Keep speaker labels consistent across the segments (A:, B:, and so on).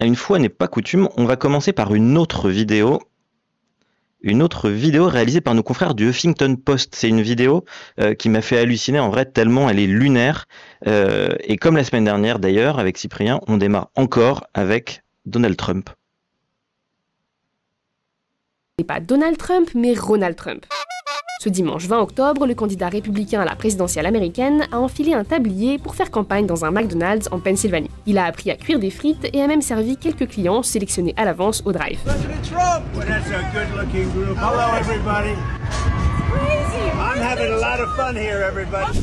A: Une fois n'est pas coutume, on va commencer par une autre vidéo. Une autre vidéo réalisée par nos confrères du Huffington Post. C'est une vidéo euh, qui m'a fait halluciner en vrai tellement elle est lunaire. Euh, et comme la semaine dernière d'ailleurs avec Cyprien, on démarre encore avec Donald Trump.
B: n'est pas Donald Trump, mais Ronald Trump. Ce dimanche 20 octobre, le candidat républicain à la présidentielle américaine a enfilé un tablier pour faire campagne dans un McDonald's en Pennsylvanie. Il a appris à cuire des frites et a même servi quelques clients sélectionnés à l'avance au drive.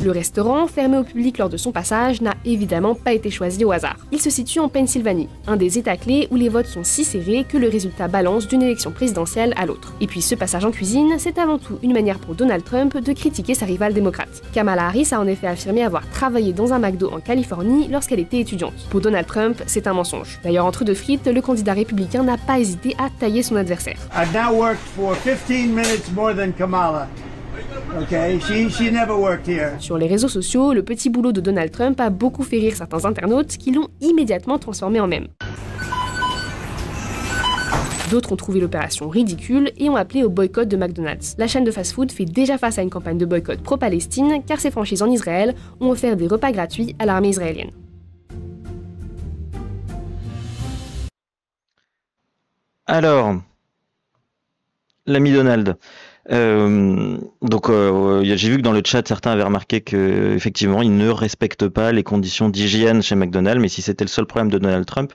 B: Le restaurant, fermé au public lors de son passage, n'a évidemment pas été choisi au hasard. Il se situe en Pennsylvanie, un des États clés où les votes sont si serrés que le résultat balance d'une élection présidentielle à l'autre. Et puis ce passage en cuisine, c'est avant tout une manière pour Donald Trump de critiquer sa rivale démocrate. Kamala Harris a en effet affirmé avoir travaillé dans un McDo en Californie lorsqu'elle était étudiante. Pour Donald Trump, c'est un mensonge. D'ailleurs, entre deux frites, le candidat républicain n'a pas hésité à tailler son adversaire. Sur les réseaux sociaux, le petit boulot de Donald Trump a beaucoup fait rire certains internautes qui l'ont immédiatement transformé en même. D'autres ont trouvé l'opération ridicule et ont appelé au boycott de McDonald's. La chaîne de fast-food fait déjà face à une campagne de boycott pro-Palestine car ses franchises en Israël ont offert des repas gratuits à l'armée israélienne.
A: Alors, l'ami Donald, euh, donc euh, j'ai vu que dans le chat certains avaient remarqué que effectivement ils ne respectent pas les conditions d'hygiène chez McDonald's, mais si c'était le seul problème de Donald Trump,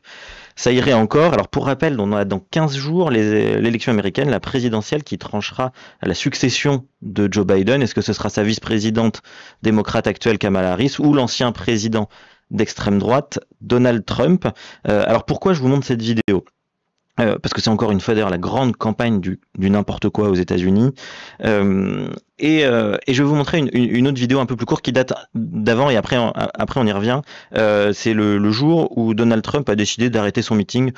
A: ça irait encore. Alors pour rappel, on a dans 15 jours l'élection américaine, la présidentielle qui tranchera à la succession de Joe Biden. Est-ce que ce sera sa vice-présidente démocrate actuelle Kamala Harris ou l'ancien président d'extrême droite Donald Trump euh, Alors pourquoi je vous montre cette vidéo euh, parce que c'est encore une fois d'ailleurs la grande campagne du, du n'importe quoi aux États-Unis. Euh, euh, et, je vais vous montrer une, autre vidéo un peu plus courte qui date d'avant et après, on, après on y revient. c'est le, jour où Donald Trump a décidé d'arrêter son meeting.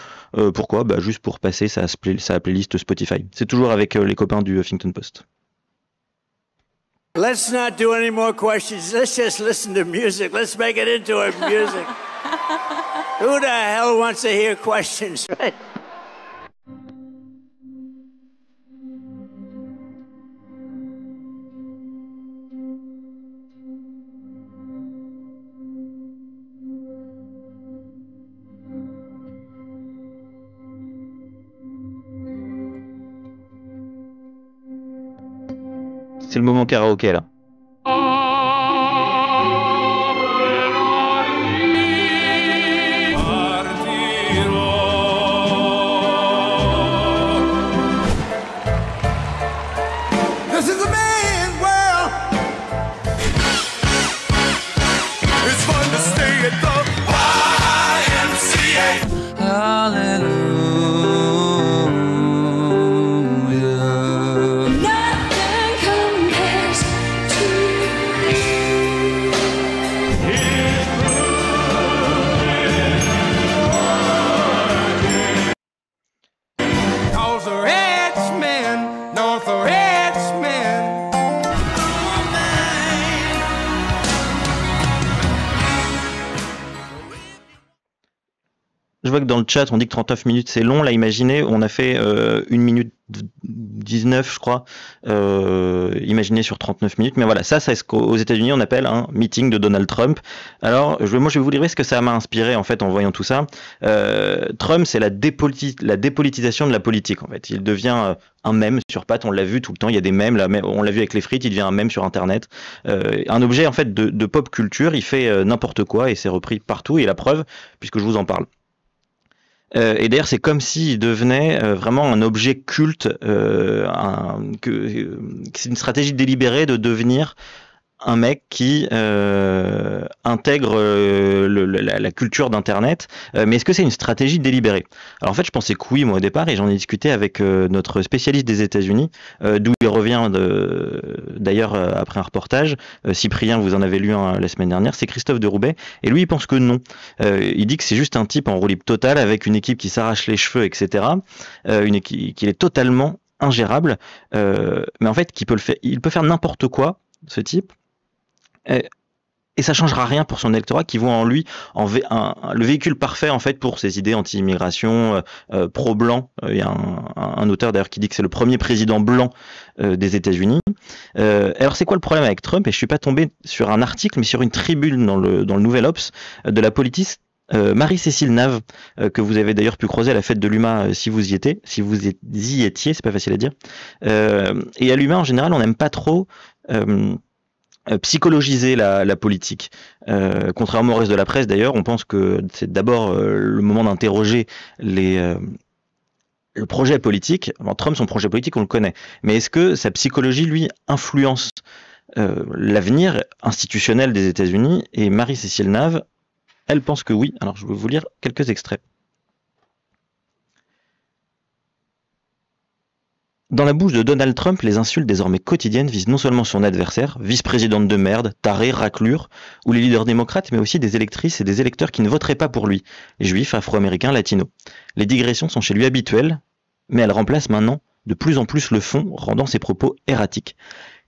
A: pourquoi bah, Juste pour passer sa, sa playlist Spotify. C'est toujours avec les copains du Huffington Post. Let's not do any more questions. Let's just listen to music. Let's make it into music. Who the hell wants to hear questions, moment karaoké là. chat, on dit que 39 minutes c'est long. Là, imaginez, on a fait euh, une 1 minute 19, je crois. Euh, imaginez sur 39 minutes. Mais voilà, ça, c'est ce qu'aux États-Unis on appelle un meeting de Donald Trump. Alors, je, moi, je vais vous dire ce que ça m'a inspiré en fait en voyant tout ça. Euh, Trump, c'est la, la, dépolitisation de la politique en fait. Il devient un mème sur Pat on l'a vu tout le temps, il y a des mèmes, là, on l'a vu avec les frites, il devient un mème sur Internet. un objet en fait de, de pop culture, il fait n'importe quoi et c'est repris partout et la preuve, puisque je vous en parle. Euh, et d'ailleurs, c'est comme s'il devenait euh, vraiment un objet culte. Euh, que, c'est une stratégie délibérée de devenir un mec qui euh, intègre euh, la, culture d'Internet, euh, mais est-ce que c'est une stratégie délibérée Alors en fait, je pensais que oui, moi au départ, et j'en ai discuté avec notre spécialiste des États-Unis, d'où il revient d'ailleurs après un reportage. Cyprien, vous en avez lu un la semaine dernière, c'est Christophe de Roubaix, et lui, il pense que non. il dit que c'est juste un type en roue libre totale avec une équipe qui s'arrache les cheveux, etc. une équipe qui est totalement ingérable, mais en fait, qui peut le faire, il peut faire n'importe quoi, ce type et, ça changera rien pour son électorat qui voit en lui en le véhicule parfait en fait pour ses idées anti-immigration, euh, euh, pro-blanc. Euh, il y a un, auteur d'ailleurs qui dit que c'est le premier président blanc des États-Unis. alors c'est quoi le problème avec Trump Et je suis pas tombé sur un article, mais sur une tribune dans le dans le Nouvel Obs de la politiste Marie-Cécile Nave, que vous avez d'ailleurs pu croiser à la fête de l'UMA si vous y étiez, si vous y étiez, c'est pas facile à dire. et à l'UMA en général, on n'aime pas trop euh, psychologiser la, politique. Euh, contrairement au reste de la presse, d'ailleurs, on pense que c'est d'abord euh, le moment d'interroger les... Euh, le projet politique, Trump, son projet politique, on le connaît. Mais est-ce que sa psychologie, lui, influence l'avenir institutionnel des États-Unis Et Marie-Cécile Nave, elle pense que oui. Alors, je vais vous lire quelques extraits. Dans la bouche de Donald Trump, les insultes désormais quotidiennes visent non seulement son adversaire, vice-présidente de merde, taré, raclure, ou les leaders démocrates, mais aussi des électrices et des électeurs qui ne voteraient pas pour lui, juifs, afro-américains, latinos. Les digressions sont chez lui habituelles, mais elles remplacent maintenant de plus en plus le fond, rendant ses propos erratiques.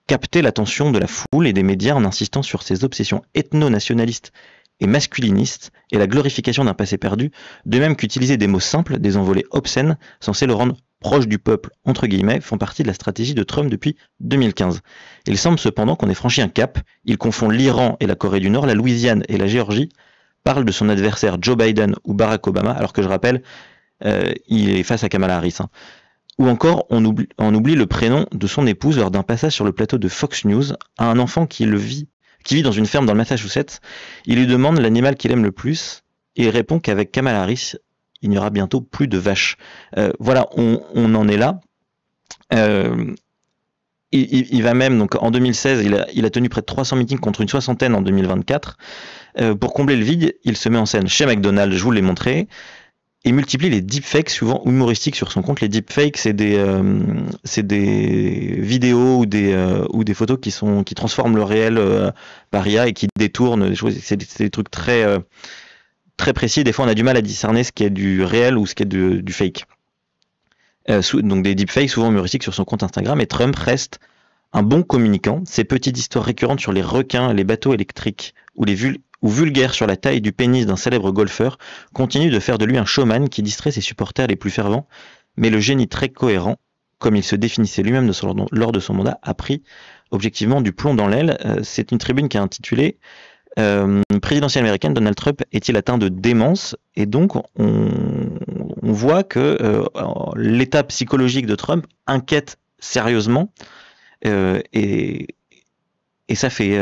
A: Capter l'attention de la foule et des médias en insistant sur ses obsessions ethno-nationalistes et masculinistes et la glorification d'un passé perdu, de même qu'utiliser des mots simples, des envolées obscènes, censés le rendre proches du peuple, entre guillemets, font partie de la stratégie de Trump depuis 2015. Il semble cependant qu'on ait franchi un cap. Il confond l'Iran et la Corée du Nord, la Louisiane et la Géorgie, parle de son adversaire Joe Biden ou Barack Obama, alors que je rappelle, euh, il est face à Kamala Harris. Hein. Ou encore, on oublie, oublie, le prénom de son épouse lors d'un passage sur le plateau de Fox News à un enfant qui, vit, qui vit dans une ferme dans le Massachusetts. Il lui demande l'animal qu'il aime le plus et répond qu'avec Kamala Harris, il n'y aura bientôt plus de vaches. Euh, voilà, on, en est là. Euh, il, va même, donc en 2016, il a, tenu près de 300 meetings contre une soixantaine en 2024. Euh, pour combler le vide, il se met en scène chez McDonald's, je vous l'ai montré, et multiplie les deepfakes, souvent humoristiques sur son compte. Les deepfakes, c'est des, vidéos ou des, photos qui, sont, qui transforment le réel par IA et qui détournent des choses. C'est des, trucs très très précis. Des fois, on a du mal à discerner ce qui est du réel ou ce qui est du, fake. Euh, donc des deepfakes souvent humoristiques sur son compte Instagram. Et Trump reste un bon communicant. Ses petites histoires récurrentes sur les requins, les bateaux électriques ou les vulgaires sur la taille du pénis d'un célèbre golfeur continuent de faire de lui un showman qui distrait ses supporters les plus fervents. Mais le génie très cohérent, comme il se définissait lui-même lors de son mandat, a pris objectivement du plomb dans l'aile. Euh, c'est une tribune qui a intitulé euh, présidentielle américaine, Donald Trump est-il atteint de démence Et donc, on, voit que euh, l'état psychologique de Trump inquiète sérieusement euh, et, ça fait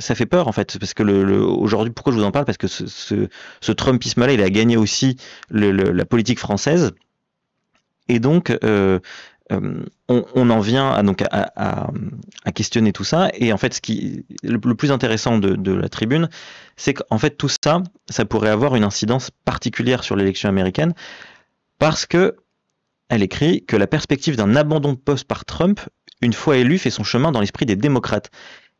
A: ça fait peur en fait parce que le, aujourd'hui pourquoi je vous en parle parce que ce, Trumpisme là il a gagné aussi la politique française et donc euh, on, en vient à, donc à, questionner tout ça. Et en fait, ce qui, le, plus intéressant de, la tribune, c'est qu'en fait, tout ça, ça pourrait avoir une incidence particulière sur l'élection américaine parce que elle écrit que la perspective d'un abandon de poste par Trump, une fois élu, fait son chemin dans l'esprit des démocrates.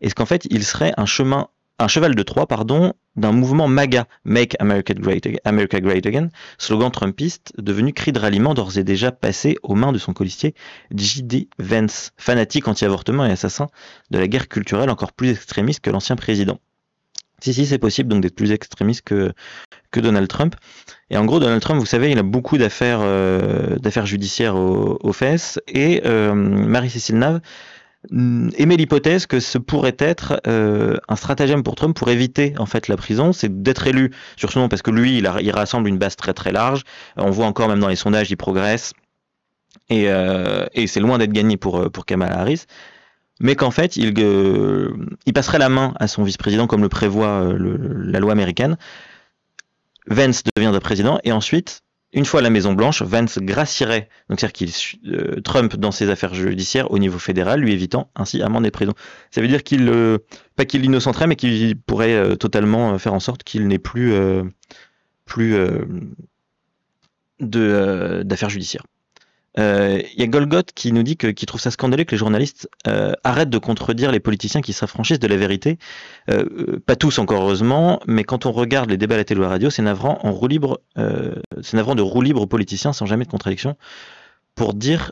A: est ce qu'en fait, il serait un chemin un cheval de Troie, pardon, d'un mouvement MAGA, Make America Great, America Again, slogan trumpiste devenu cri de ralliement d'ores et déjà passé aux mains de son colistier J.D. Vance, fanatique anti-avortement et assassin de la guerre culturelle encore plus extrémiste que l'ancien président. Si, si, c'est possible donc d'être plus extrémiste que, que Donald Trump. Et en gros, Donald Trump, vous savez, il a beaucoup d'affaires euh, d'affaires judiciaires aux, fesses. Et euh, Marie-Cécile Nave, Hmm, aimer l'hypothèse que ce pourrait être euh, un stratagème pour Trump pour éviter en fait la prison, c'est d'être élu sur ce nom parce que lui, il, rassemble une base très très large. On voit encore même dans les sondages, il progresse et, euh, et c'est loin d'être gagné pour euh, pour Kamala Harris. Mais qu'en fait, il, il passerait la main à son vice-président comme le prévoit la loi américaine. Vance deviendrait président et ensuite une fois à la Maison Blanche, Vance gracierait, donc c'est-à-dire qu'il euh, Trump dans ses affaires judiciaires au niveau fédéral, lui évitant ainsi amende et prison. Ça veut dire qu'il, euh, pas qu'il l'innocenterait, mais qu'il pourrait euh, totalement faire en sorte qu'il n'ait plus, plus de d'affaires judiciaires. Il euh, y a Golgoth qui nous dit que trouve ça scandaleux que les journalistes euh, arrêtent de contredire les politiciens qui s'affranchissent de la vérité. Euh, pas tous encore heureusement, mais quand on regarde les débats à la télé radio, c'est navrant en navrant de roue libre aux politiciens sans jamais de contradiction pour dire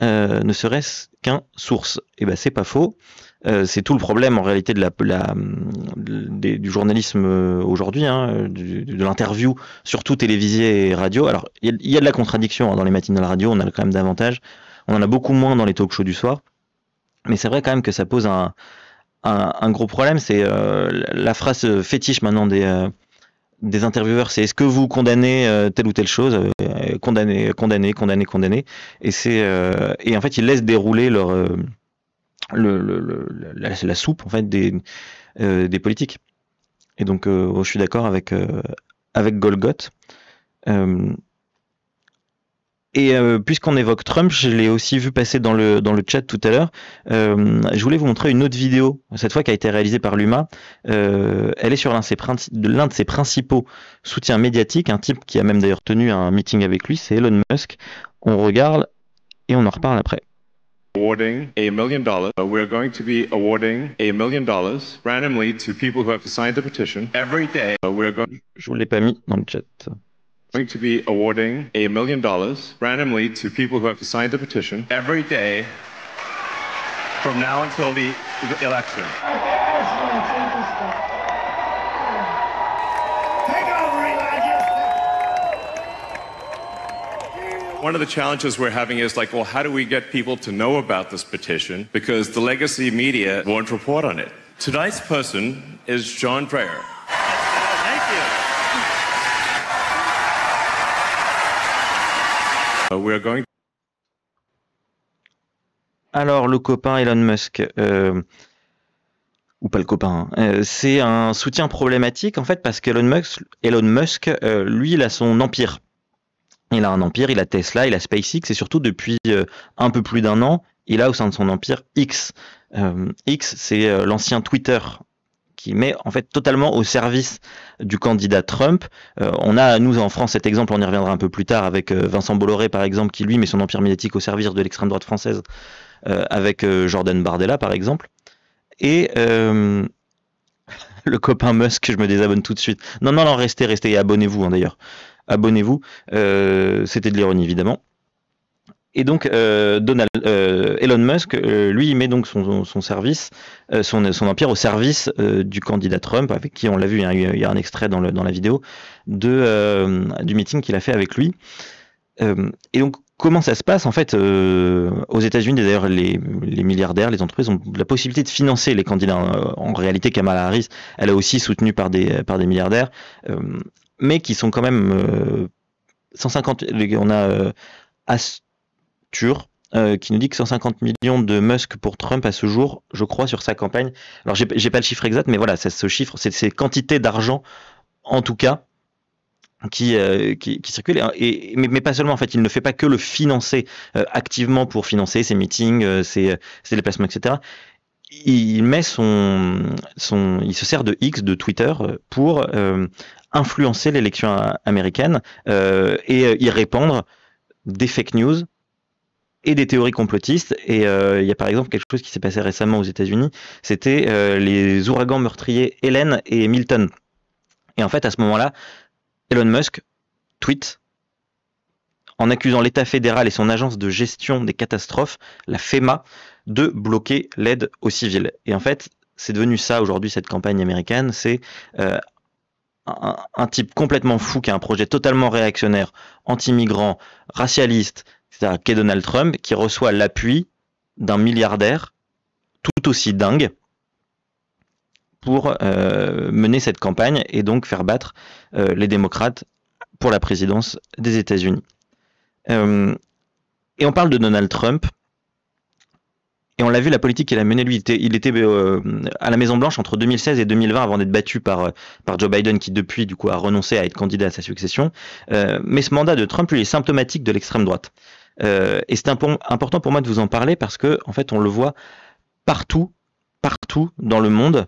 A: ne serait-ce qu'un source. Et eh ben c'est pas faux. Euh, c'est tout le problème en réalité du journalisme euh, aujourd'hui, hein, de, l'interview, surtout télévisée et radio. Alors, il y, a de la contradiction hein, dans les de la radio, on a quand même davantage. On en a beaucoup moins dans les talk shows du soir. Mais c'est vrai quand même que ça pose un, gros problème. C'est euh, la phrase fétiche maintenant des, intervieweurs c'est est-ce que vous condamnez telle ou telle chose Condamné, condamné, condamné, condamné. Et, c'est et en fait, ils laissent dérouler leur le, la, soupe en fait des, euh, des politiques. Et donc, euh, oh, je suis d'accord avec, euh, avec Golgoth. Euh, et puisqu'on évoque Trump, je l'ai aussi vu passer dans le, dans le chat tout à l'heure. je voulais vous montrer une autre vidéo, cette fois qui a été réalisée par Luma. elle est sur l'un de ses principaux soutiens médiatiques, un type qui a même d'ailleurs tenu un meeting avec lui, c'est Elon Musk. On regarde et on en reparle après.
B: awarding a million dollars. We're going to be awarding a million dollars randomly to people who have signed the petition every day. We're going.
A: Je vous l'ai pas mis dans le chat.
B: Going to be awarding a million dollars randomly to people who have signed the petition every day
A: from now until the election.
C: One of the challenges we're having is like, well, how do we get people to know about this petition?
B: Because the legacy media won't report on it. Tonight's person is John Dreyer. Thank you.
A: Uh, we are going alors, le copain Elon Musk, euh, ou pas le copain, hein, euh, c'est un soutien problématique en fait parce qu'Elon Musk, Elon Musk euh, lui, il a son empire. Il a un empire, il a Tesla, il a SpaceX, et surtout depuis euh, un peu plus d'un an, il a au sein de son empire X. Euh, X, c'est euh, l'ancien Twitter qui met en fait totalement au service du candidat Trump. on a, nous, en France, cet exemple, on y reviendra un peu plus tard, avec Vincent Bolloré, par exemple, qui, lui, met son empire médiatique au service de l'extrême droite française, avec Jordan Bardella, par exemple. Et le copain Musk, je me désabonne tout de suite. Non, non, non, restez, restez, abonnez-vous, hein, d'ailleurs abonnez-vous. Euh, c'était de l'ironie, évidemment. Et donc euh, Donald, euh, Elon Musk, lui, il met donc son, service, son, empire au service du candidat Trump, avec qui on l'a vu, il y a un extrait dans, la vidéo du meeting qu'il a fait avec lui. et donc comment ça se passe En fait, aux États-Unis, d'ailleurs, les, milliardaires, les entreprises ont la possibilité de financer les candidats. En, réalité, Kamala Harris, elle est aussi soutenue par des milliardaires mais qui sont quand même 150. Euh, on a euh, Astur euh, qui nous dit que 150 millions de Musk pour Trump à ce jour, je crois, sur sa campagne. Alors j'ai pas le chiffre exact, mais voilà, c'est ce chiffre, c'est ces quantités d'argent en tout cas. Qui, qui, circulent. Et, mais, pas seulement en fait il ne fait pas que le financer activement pour financer ses meetings ses déplacements etc il se sert de X de Twitter euh, pour euh, influencer l'élection américaine euh, et y répandre des fake news et des théories complotistes. Et il y a par exemple quelque chose qui s'est passé récemment aux États-Unis, c'était les ouragans meurtriers Hélène et Milton. Et en fait, à ce moment-là, Elon Musk tweet en accusant l'État fédéral et son agence de gestion des catastrophes, la FEMA, de bloquer l'aide aux civils. Et en fait, c'est devenu ça aujourd'hui, cette campagne américaine, c'est euh, un, type complètement fou qui a un projet totalement réactionnaire, anti-migrant, racialiste, qui est Donald Trump, qui reçoit l'appui d'un milliardaire tout aussi dingue pour euh, mener cette campagne et donc faire battre euh, les démocrates pour la présidence des États-Unis. et on parle de Donald Trump et on l'a vu, la politique qu'il a menée, lui, il était, euh, à la Maison-Blanche entre 2016 et 2020 avant d'être battu par, euh, par Joe Biden, qui depuis, du coup, a renoncé à être candidat à sa succession. Euh, mais ce mandat de Trump, lui, est symptomatique de l'extrême droite. et c'est important pour moi de vous en parler parce que, en fait, on le voit partout partout dans le monde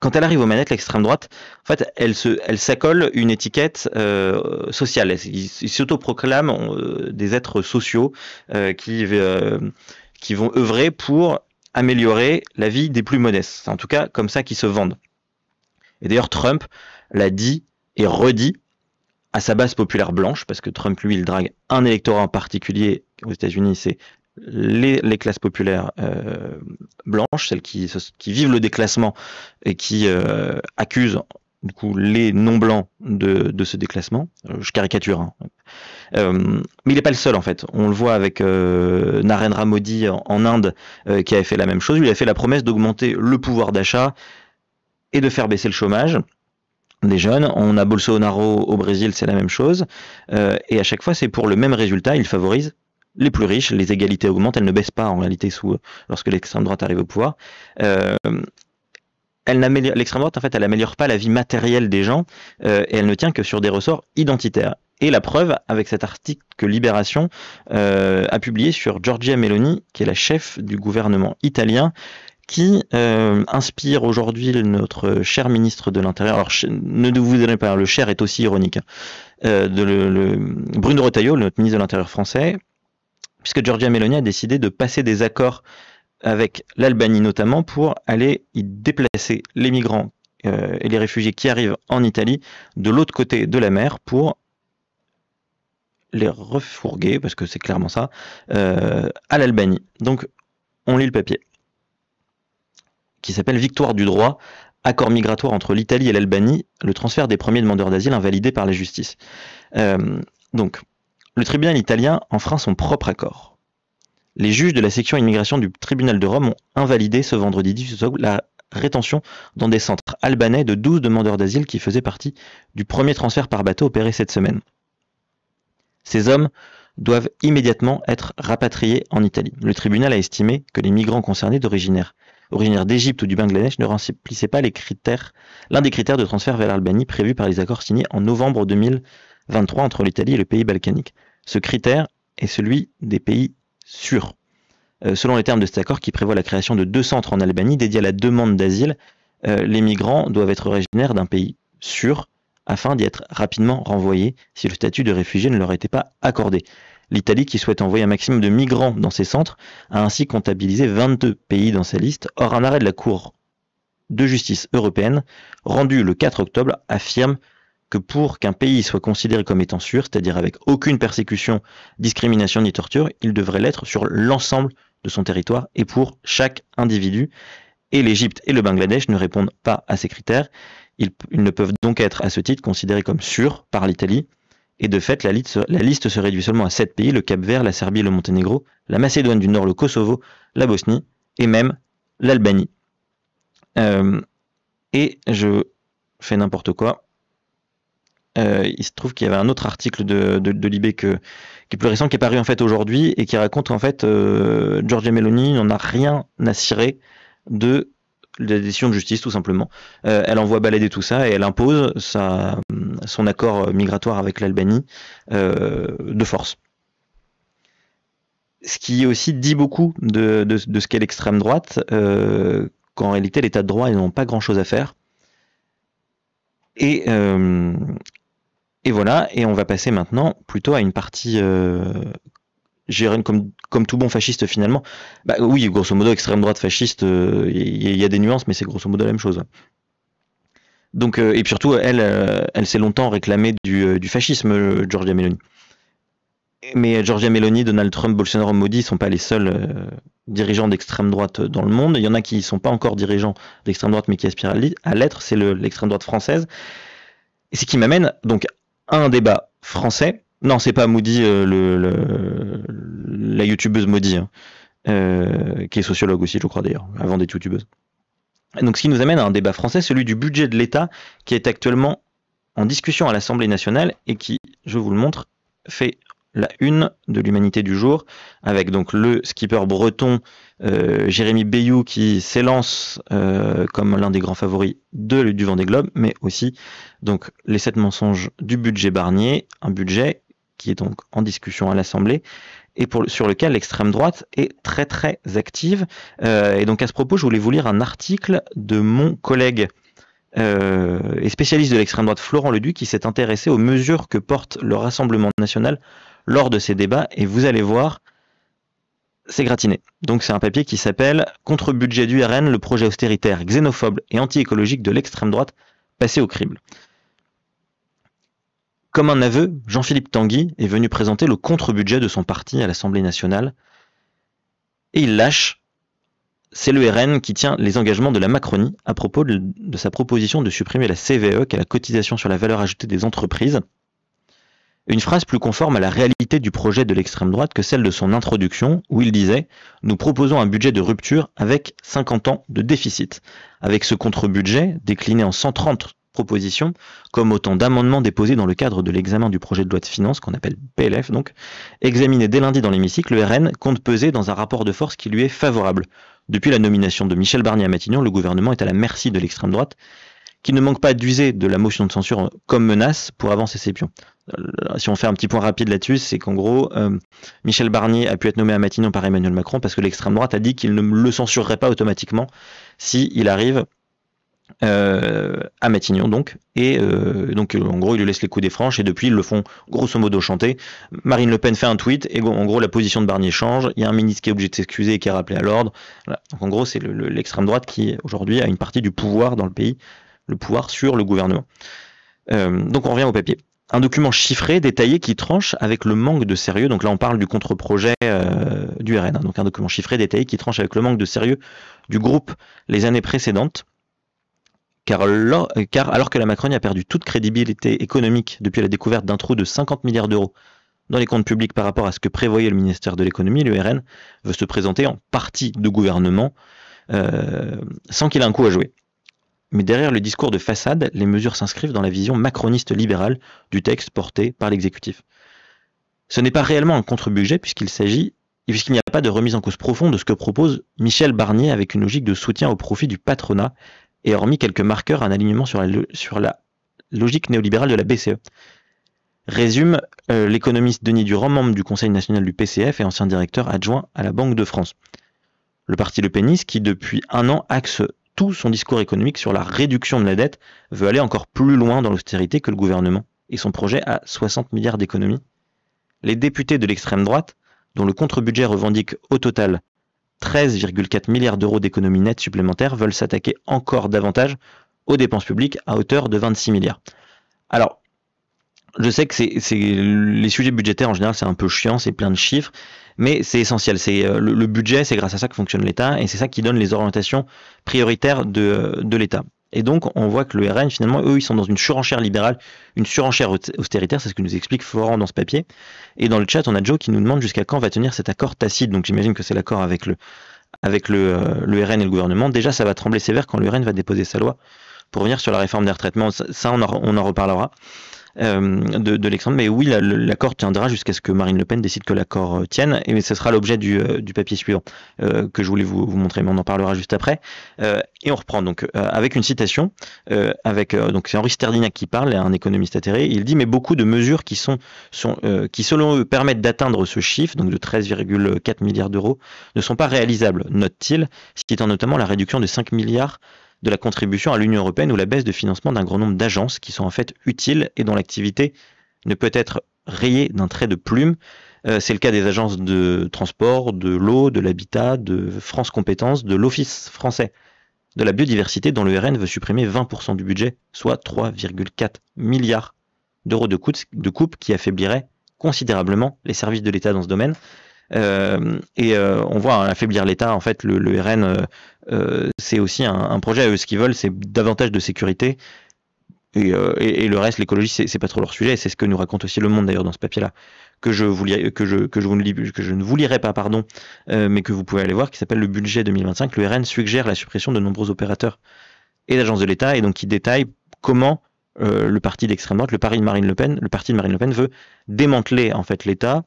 A: quand elle arrive aux manettes, l'extrême droite, en fait, elle se, elle s'accole une étiquette euh, sociale. Ils s'autoproclament euh, des êtres sociaux euh, qui, qui vont œuvrer pour améliorer la vie des plus modestes. C'est en tout cas comme ça qu'ils se vendent. Et d'ailleurs, Trump l'a dit et redit à sa base populaire blanche, parce que Trump, lui, il drague un électorat en particulier aux États-Unis, c'est les, classes populaires euh, blanches, celles qui, vivent le déclassement et qui euh, accusent coup les non-blancs de, ce déclassement. Euh, je caricature. Hein. mais il n'est pas le seul en fait. On le voit avec Narendra Modi en, Inde qui avait fait la même chose. Il a fait la promesse d'augmenter le pouvoir d'achat et de faire baisser le chômage des jeunes. On a Bolsonaro au Brésil, c'est la même chose. et à chaque fois, c'est pour le même résultat, il favorise les plus riches, les égalités augmentent, elles ne baissent pas en réalité sous, lorsque l'extrême droite arrive au pouvoir. Euh, l'extrême droite, en fait, elle n'améliore pas la vie matérielle des gens euh, et elle ne tient que sur des ressorts identitaires. Et la preuve avec cet article que Libération euh, a publié sur Giorgia Meloni, qui est la chef du gouvernement italien, qui inspire aujourd'hui notre cher ministre de l'Intérieur. Alors, ne vous aimez pas, le cher est aussi ironique. Hein. Bruno Retailleau, notre ministre de l'Intérieur français, puisque Giorgia Meloni a décidé de passer des accords avec l'Albanie notamment pour aller y déplacer les migrants euh, et les réfugiés qui arrivent en Italie de l'autre côté de la mer pour les refourguer, parce que c'est clairement ça, euh, à l'Albanie. Donc on lit le papier, qui s'appelle Victoire du droit, accord migratoire entre l'Italie et l'Albanie, le transfert des premiers demandeurs d'asile invalidés par la justice. Euh, donc le tribunal italien enfreint son propre accord. Les juges de la section immigration du tribunal de Rome ont invalidé ce vendredi 18 octobre la rétention dans des centres albanais de 12 demandeurs d'asile qui faisaient partie du premier transfert par bateau opéré cette semaine. Ces hommes doivent immédiatement être rapatriés en Italie. Le tribunal a estimé que les migrants concernés d'origine originaires d'Égypte ou du Bangladesh ne remplissaient pas l'un des critères de transfert vers l'Albanie prévus par les accords signés en novembre 2023 entre l'Italie et le pays balkanique. Ce critère est celui des pays sûrs. Euh, selon les termes de cet accord qui prévoit la création de deux centres en Albanie dédiés à la demande d'asile, euh, les migrants doivent être originaires d'un pays sûr afin d'y être rapidement renvoyés si le statut de réfugié ne leur était pas accordé. L'Italie, qui souhaite envoyer un maximum de migrants dans ces centres, a ainsi comptabilisé 22 pays dans sa liste. Or, un arrêt de la Cour de justice européenne, rendu le 4 octobre, affirme que pour qu'un pays soit considéré comme étant sûr, c'est-à-dire avec aucune persécution, discrimination ni torture, il devrait l'être sur l'ensemble de son territoire et pour chaque individu. Et l'Égypte et le Bangladesh ne répondent pas à ces critères. Ils, ne peuvent donc être à ce titre considérés comme sûrs par l'Italie. Et de fait, la liste, se réduit seulement à sept pays, le Cap-Vert, la Serbie, le Monténégro, la Macédoine du Nord, le Kosovo, la Bosnie et même l'Albanie. Euh, et je fais n'importe quoi. Euh, il se trouve qu'il y avait un autre article de, Libé qui est plus récent, qui est paru en fait aujourd'hui et qui raconte en fait, euh, Giorgia Meloni n'en a rien à cirer de la décision de justice, tout simplement. Euh, elle envoie balader tout ça et elle impose son accord migratoire avec l'Albanie euh, de force. Ce qui aussi dit beaucoup de, ce qu'est l'extrême droite, qu'en réalité, l'état de droit, ils n'ont pas grand-chose à faire. Et, et voilà, et on va passer maintenant plutôt à une partie euh, comme, comme, tout bon fasciste finalement. Bah oui, grosso modo, extrême droite fasciste, il euh, y, a des nuances, mais c'est grosso modo la même chose. Donc, euh, et puis surtout, elle, euh, elle s'est longtemps réclamée du, fascisme, Georgia Meloni. Mais Georgia Meloni, Donald Trump, Bolsonaro, Modi ne sont pas les seuls dirigeants d'extrême droite dans le monde. Il y en a qui ne sont pas encore dirigeants d'extrême droite, mais qui aspirent à l'être. C'est l'extrême droite française. Et ce qui m'amène donc un débat français. Non, c'est pas Moody, euh, le, la youtubeuse Moody, hein. euh, qui est sociologue aussi, je crois d'ailleurs, avant d'être youtubeuse. Donc ce qui nous amène à un débat français, celui du budget de l'État, qui est actuellement en discussion à l'Assemblée nationale et qui, je vous le montre, fait la une de l'Humanité du jour, avec donc le skipper breton euh, Jérémy Bayou qui s'élance euh, comme l'un des grands favoris de, du Vendée Globe, mais aussi donc les sept mensonges du budget Barnier, un budget qui est donc en discussion à l'Assemblée et pour, sur lequel l'extrême droite est très très active. Euh, et donc à ce propos, je voulais vous lire un article de mon collègue et spécialiste de l'extrême droite Florent Leduc qui s'est intéressé aux mesures que porte le Rassemblement national lors de ces débats et vous allez voir, c'est gratiné. Donc c'est un papier qui s'appelle Contre-budget du RN, le projet austéritaire, xénophobe et anti-écologique de l'extrême droite passé au crible. Comme un aveu, Jean-Philippe Tanguy est venu présenter le contre-budget de son parti à l'Assemblée nationale et il lâche c'est le RN qui tient les engagements de la Macronie à propos de, sa proposition de supprimer la CVE, qui est la cotisation sur la valeur ajoutée des entreprises, une phrase plus conforme à la réalité du projet de l'extrême droite que celle de son introduction, où il disait ⁇ Nous proposons un budget de rupture avec 50 ans de déficit. Avec ce contre-budget, décliné en 130 propositions, comme autant d'amendements déposés dans le cadre de l'examen du projet de loi de finances, qu'on appelle PLF donc, examiné dès lundi dans l'hémicycle, le RN compte peser dans un rapport de force qui lui est favorable. Depuis la nomination de Michel Barnier à Matignon, le gouvernement est à la merci de l'extrême droite qui ne manque pas d'user de la motion de censure comme menace pour avancer ses pions. Euh, si on fait un petit point rapide là-dessus, c'est qu'en gros, euh, Michel Barnier a pu être nommé à Matignon par Emmanuel Macron parce que l'extrême droite a dit qu'il ne le censurerait pas automatiquement s'il il arrive euh, à Matignon donc et donc en gros il lui laisse les coups des franches et depuis ils le font grosso modo chanter Marine Le Pen fait un tweet et en gros la position de Barnier change il y a un ministre qui est obligé de s'excuser et qui est rappelé à l'ordre donc en gros c'est l'extrême droite qui aujourd'hui a une partie du pouvoir dans le pays le pouvoir sur le gouvernement. Euh, donc on revient au papier. Un document chiffré, détaillé, qui tranche avec le manque de sérieux. Donc là, on parle du contre-projet euh, du RN. Hein. Donc un document chiffré, détaillé, qui tranche avec le manque de sérieux du groupe les années précédentes. Car, euh, alors, que la Macronie a perdu toute crédibilité économique depuis la découverte d'un trou de 50 milliards d'euros dans les comptes publics par rapport à ce que prévoyait le ministère de l'économie, le RN veut se présenter en partie de gouvernement sans qu'il ait un coup à jouer. Mais derrière le discours de façade, les mesures s'inscrivent dans la vision macroniste libérale du texte porté par l'exécutif. Ce n'est pas réellement un contre-budget puisqu'il s'agit puisqu'il n'y a pas de remise en cause profonde de ce que propose Michel Barnier avec une logique de soutien au profit du patronat et hormis quelques marqueurs, un alignement sur la, logique néolibérale de la BCE. Résume euh, l'économiste Denis Durand, membre du Conseil national du PCF et ancien directeur adjoint à la Banque de France. Le parti Le Pénis, qui depuis un an axe tout son discours économique sur la réduction de la dette veut aller encore plus loin dans l'austérité que le gouvernement et son projet à 60 milliards d'économies. Les députés de l'extrême droite, dont le contre-budget revendique au total 13,4 milliards d'euros d'économies nettes supplémentaires, veulent s'attaquer encore davantage aux dépenses publiques à hauteur de 26 milliards. Alors, je sais que c'est les sujets budgétaires en général, c'est un peu chiant, c'est plein de chiffres, mais c'est essentiel. C'est euh, le, budget, c'est grâce à ça que fonctionne l'État et c'est ça qui donne les orientations prioritaires de, euh, de l'État. Et donc, on voit que le RN, finalement, eux, ils sont dans une surenchère libérale, une surenchère austéritaire, c'est ce que nous explique Florent dans ce papier. Et dans le chat, on a Joe qui nous demande jusqu'à quand va tenir cet accord tacite. Donc, j'imagine que c'est l'accord avec, le, avec le, euh, RN et le gouvernement. Déjà, ça va trembler sévère quand le RN va déposer sa loi pour venir sur la réforme des retraitements. Ça, on en, on en reparlera. Euh, de, de l'extrême. Mais oui, l'accord tiendra jusqu'à ce que Marine Le Pen décide que l'accord euh, tienne, et ce sera l'objet du, euh, papier suivant que je voulais vous, montrer, mais on en parlera juste après. et on reprend donc avec une citation, avec donc c'est Henri Sterdina qui parle, un économiste atterré. Il dit mais beaucoup de mesures qui sont, sont qui selon eux permettent d'atteindre ce chiffre, donc de 13,4 milliards d'euros, ne sont pas réalisables, note-t-il, citant notamment la réduction de 5 milliards de la contribution à l'Union européenne ou la baisse de financement d'un grand nombre d'agences qui sont en fait utiles et dont l'activité ne peut être rayée d'un trait de plume. Euh, c'est le cas des agences de transport, de l'eau, de l'habitat, de France Compétences, de l'Office français de la biodiversité dont le RN veut supprimer 20% du budget, soit 3,4 milliards d'euros de, coupes, coupe qui affaibliraient considérablement les services de l'État dans ce domaine. Euh, et euh, on voit hein, affaiblir l'État. En fait, le, RN, euh, c'est aussi un, projet. Eux, ce qu'ils veulent, c'est davantage de sécurité. Et, le reste, l'écologie, c'est pas trop leur sujet. C'est ce que nous raconte aussi le monde d'ailleurs dans ce papier-là, que je vous que je que je, vous, que je ne vous lirai pas, pardon, mais que vous pouvez aller voir, qui s'appelle le budget 2025. Le RN suggère la suppression de nombreux opérateurs et d'agences de l'État, et donc qui détaille comment le parti d'extrême droite, le parti de Marine Le Pen, le parti de Marine Le Pen veut démanteler en fait l'État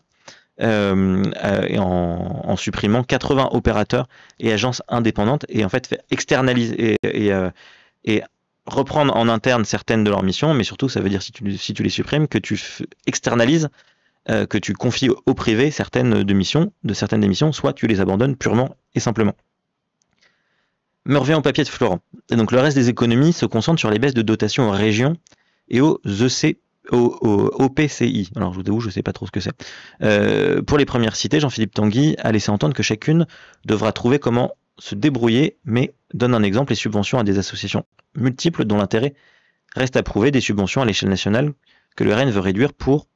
A: euh, euh en, supprimant 80 opérateurs et agences indépendantes et en fait externaliser et, euh, et, reprendre en interne certaines de leurs missions, mais surtout ça veut dire si tu, si tu les supprimes que tu externalises, euh, que tu confies au, privés privé certaines de missions, de certaines des missions, soit tu les abandonnes purement et simplement. Me reviens au papier de Florent. Et donc le reste des économies se concentre sur les baisses de dotation aux régions et aux EC au, PCI. Alors je vous où je ne sais pas trop ce que c'est. Euh, pour les premières cités, Jean-Philippe Tanguy a laissé entendre que chacune devra trouver comment se débrouiller, mais donne un exemple les subventions à des associations multiples dont l'intérêt reste à prouver, des subventions à l'échelle nationale que le RN veut réduire pour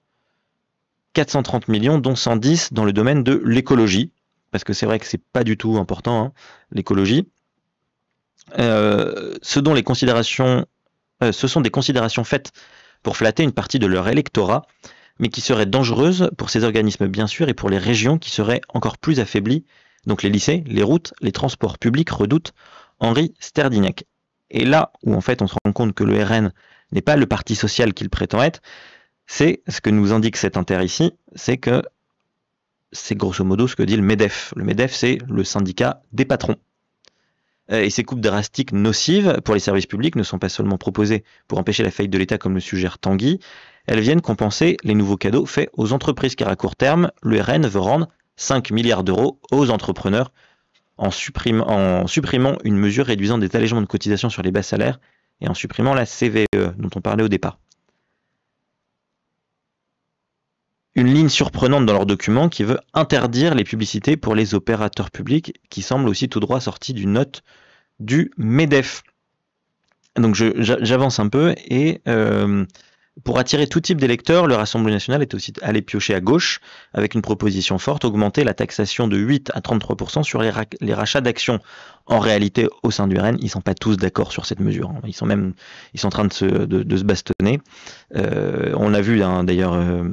A: 430 millions, dont 110 dans le domaine de l'écologie, parce que c'est vrai que ce n'est pas du tout important, hein, l'écologie. Euh, ce dont les considérations, euh, ce sont des considérations faites pour flatter une partie de leur électorat, mais qui serait dangereuse pour ces organismes bien sûr et pour les régions qui seraient encore plus affaiblies, donc les lycées, les routes, les transports publics, redoute Henri Sterdinek. Et là où en fait on se rend compte que le RN n'est pas le parti social qu'il prétend être, c'est ce que nous indique cet inter ici, c'est que c'est grosso modo ce que dit le MEDEF. Le MEDEF, c'est le syndicat des patrons. Euh, et ces coupes drastiques nocives pour les services publics ne sont pas seulement proposées pour empêcher la faillite de l'État comme le suggère Tanguy, elles viennent compenser les nouveaux cadeaux faits aux entreprises car à court terme, le RN veut rendre 5 milliards d'euros aux entrepreneurs en, en, supprimant une mesure réduisant des allégements de cotisations sur les bas salaires et en supprimant la CVE dont on parlait au départ. une ligne surprenante dans leur document qui veut interdire les publicités pour les opérateurs publics, qui semble aussi tout droit sorti d'une note du MEDEF. Donc j'avance un peu et euh, pour attirer tout type d'électeurs, le Rassemblement national est aussi allé piocher à gauche avec une proposition forte, augmenter la taxation de 8 à 33% sur les, rachats d'actions. En réalité, au sein du RN, ils ne sont pas tous d'accord sur cette mesure. Hein. Ils sont même ils sont en train de se, de, se bastonner. Euh, on a vu hein, d'ailleurs, euh,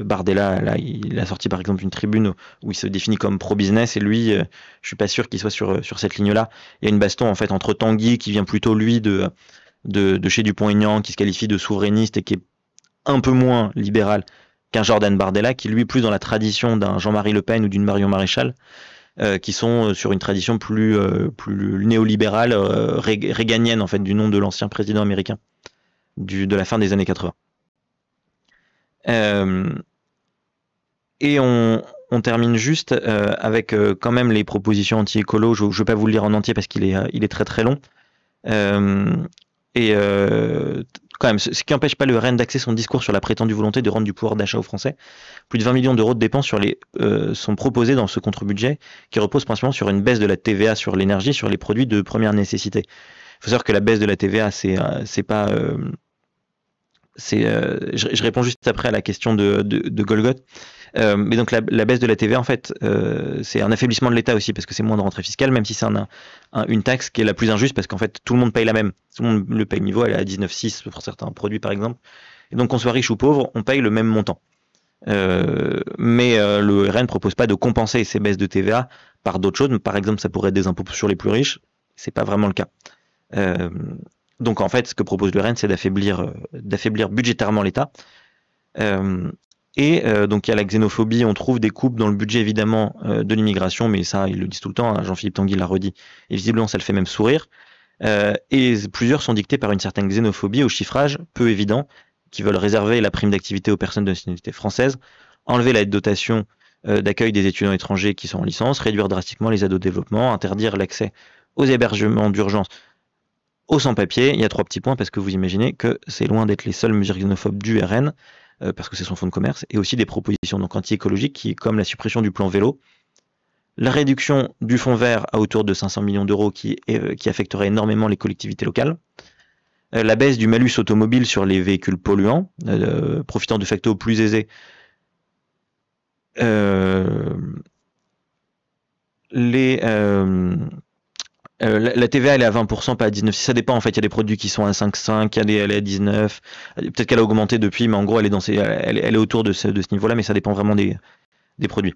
A: Bardella, là, il a sorti par exemple une tribune où il se définit comme pro-business et lui, euh, je ne suis pas sûr qu'il soit sur, sur cette ligne-là. Il y a une baston en fait entre Tanguy qui vient plutôt lui de... De, de, chez Dupont-Aignan, qui se qualifie de souverainiste et qui est un peu moins libéral qu'un Jordan Bardella, qui lui est plus dans la tradition d'un Jean-Marie Le Pen ou d'une Marion Maréchal, euh, qui sont euh, sur une tradition plus, euh, plus néolibérale, euh, réganienne en fait, du nom de l'ancien président américain du, de la fin des années 80. et on, on, termine juste avec quand même les propositions anti-écolo. Je ne vais pas vous le lire en entier parce qu'il est, il est très très long. et même, ce, qui n'empêche pas le RN d'axer son discours sur la prétendue volonté de rendre du pouvoir d'achat aux Français. Plus de 20 millions d'euros de dépenses sur les, euh, sont proposés dans ce contre-budget qui repose principalement sur une baisse de la TVA sur l'énergie, sur les produits de première nécessité. Il faut savoir que la baisse de la TVA, euh, c'est pas. Euh, c'est, je, réponds juste après à la question de, de, de Golgoth. Euh, mais donc la, baisse de la TVA, en fait, euh, c'est un affaiblissement de l'État aussi, parce que c'est moins de rentrée fiscale, même si c'est une taxe qui est la plus injuste, parce qu'en fait, tout le monde paye la même. Tout le monde le paye niveau, elle est à 19,6 pour certains produits, par exemple. Et donc, qu'on soit riche ou pauvre, on paye le même montant. Euh, mais euh, le RN ne propose pas de compenser ces baisses de TVA par d'autres choses. Par exemple, ça pourrait être des impôts sur les plus riches. C'est pas vraiment le cas. Euh, donc en fait, ce que propose le RN, c'est d'affaiblir budgétairement l'État. Euh, et euh, donc il y a la xénophobie, on trouve des coupes dans le budget évidemment euh, de l'immigration, mais ça ils le disent tout le temps, hein, Jean-Philippe Tanguy l'a redit, et visiblement ça le fait même sourire. Euh, et plusieurs sont dictés par une certaine xénophobie au chiffrage peu évident, qui veulent réserver la prime d'activité aux personnes de nationalité française, enlever la dotation d'accueil des étudiants étrangers qui sont en licence, réduire drastiquement les aides au développement, interdire l'accès aux hébergements d'urgence aux sans-papiers. Il y a trois petits points parce que vous imaginez que c'est loin d'être les seules mesures xénophobes du RN. Euh, parce que c'est son fonds de commerce, et aussi des propositions donc anti-écologiques comme la suppression du plan vélo, la réduction du fonds vert à autour de 500 millions d'euros euh, qui, affecterait énormément les collectivités locales, euh, la baisse du malus automobile sur les véhicules polluants, profitant de facto plus aisés, les euh, la, TVA, elle est à 20%, pas à 19%. Ça dépend, en fait. Il y a des produits qui sont à 5,5, elle, elle est à 19. Euh, peut-être qu'elle a augmenté depuis, mais en gros, elle est, dans est autour de ce, niveau-là, mais ça dépend vraiment des, produits.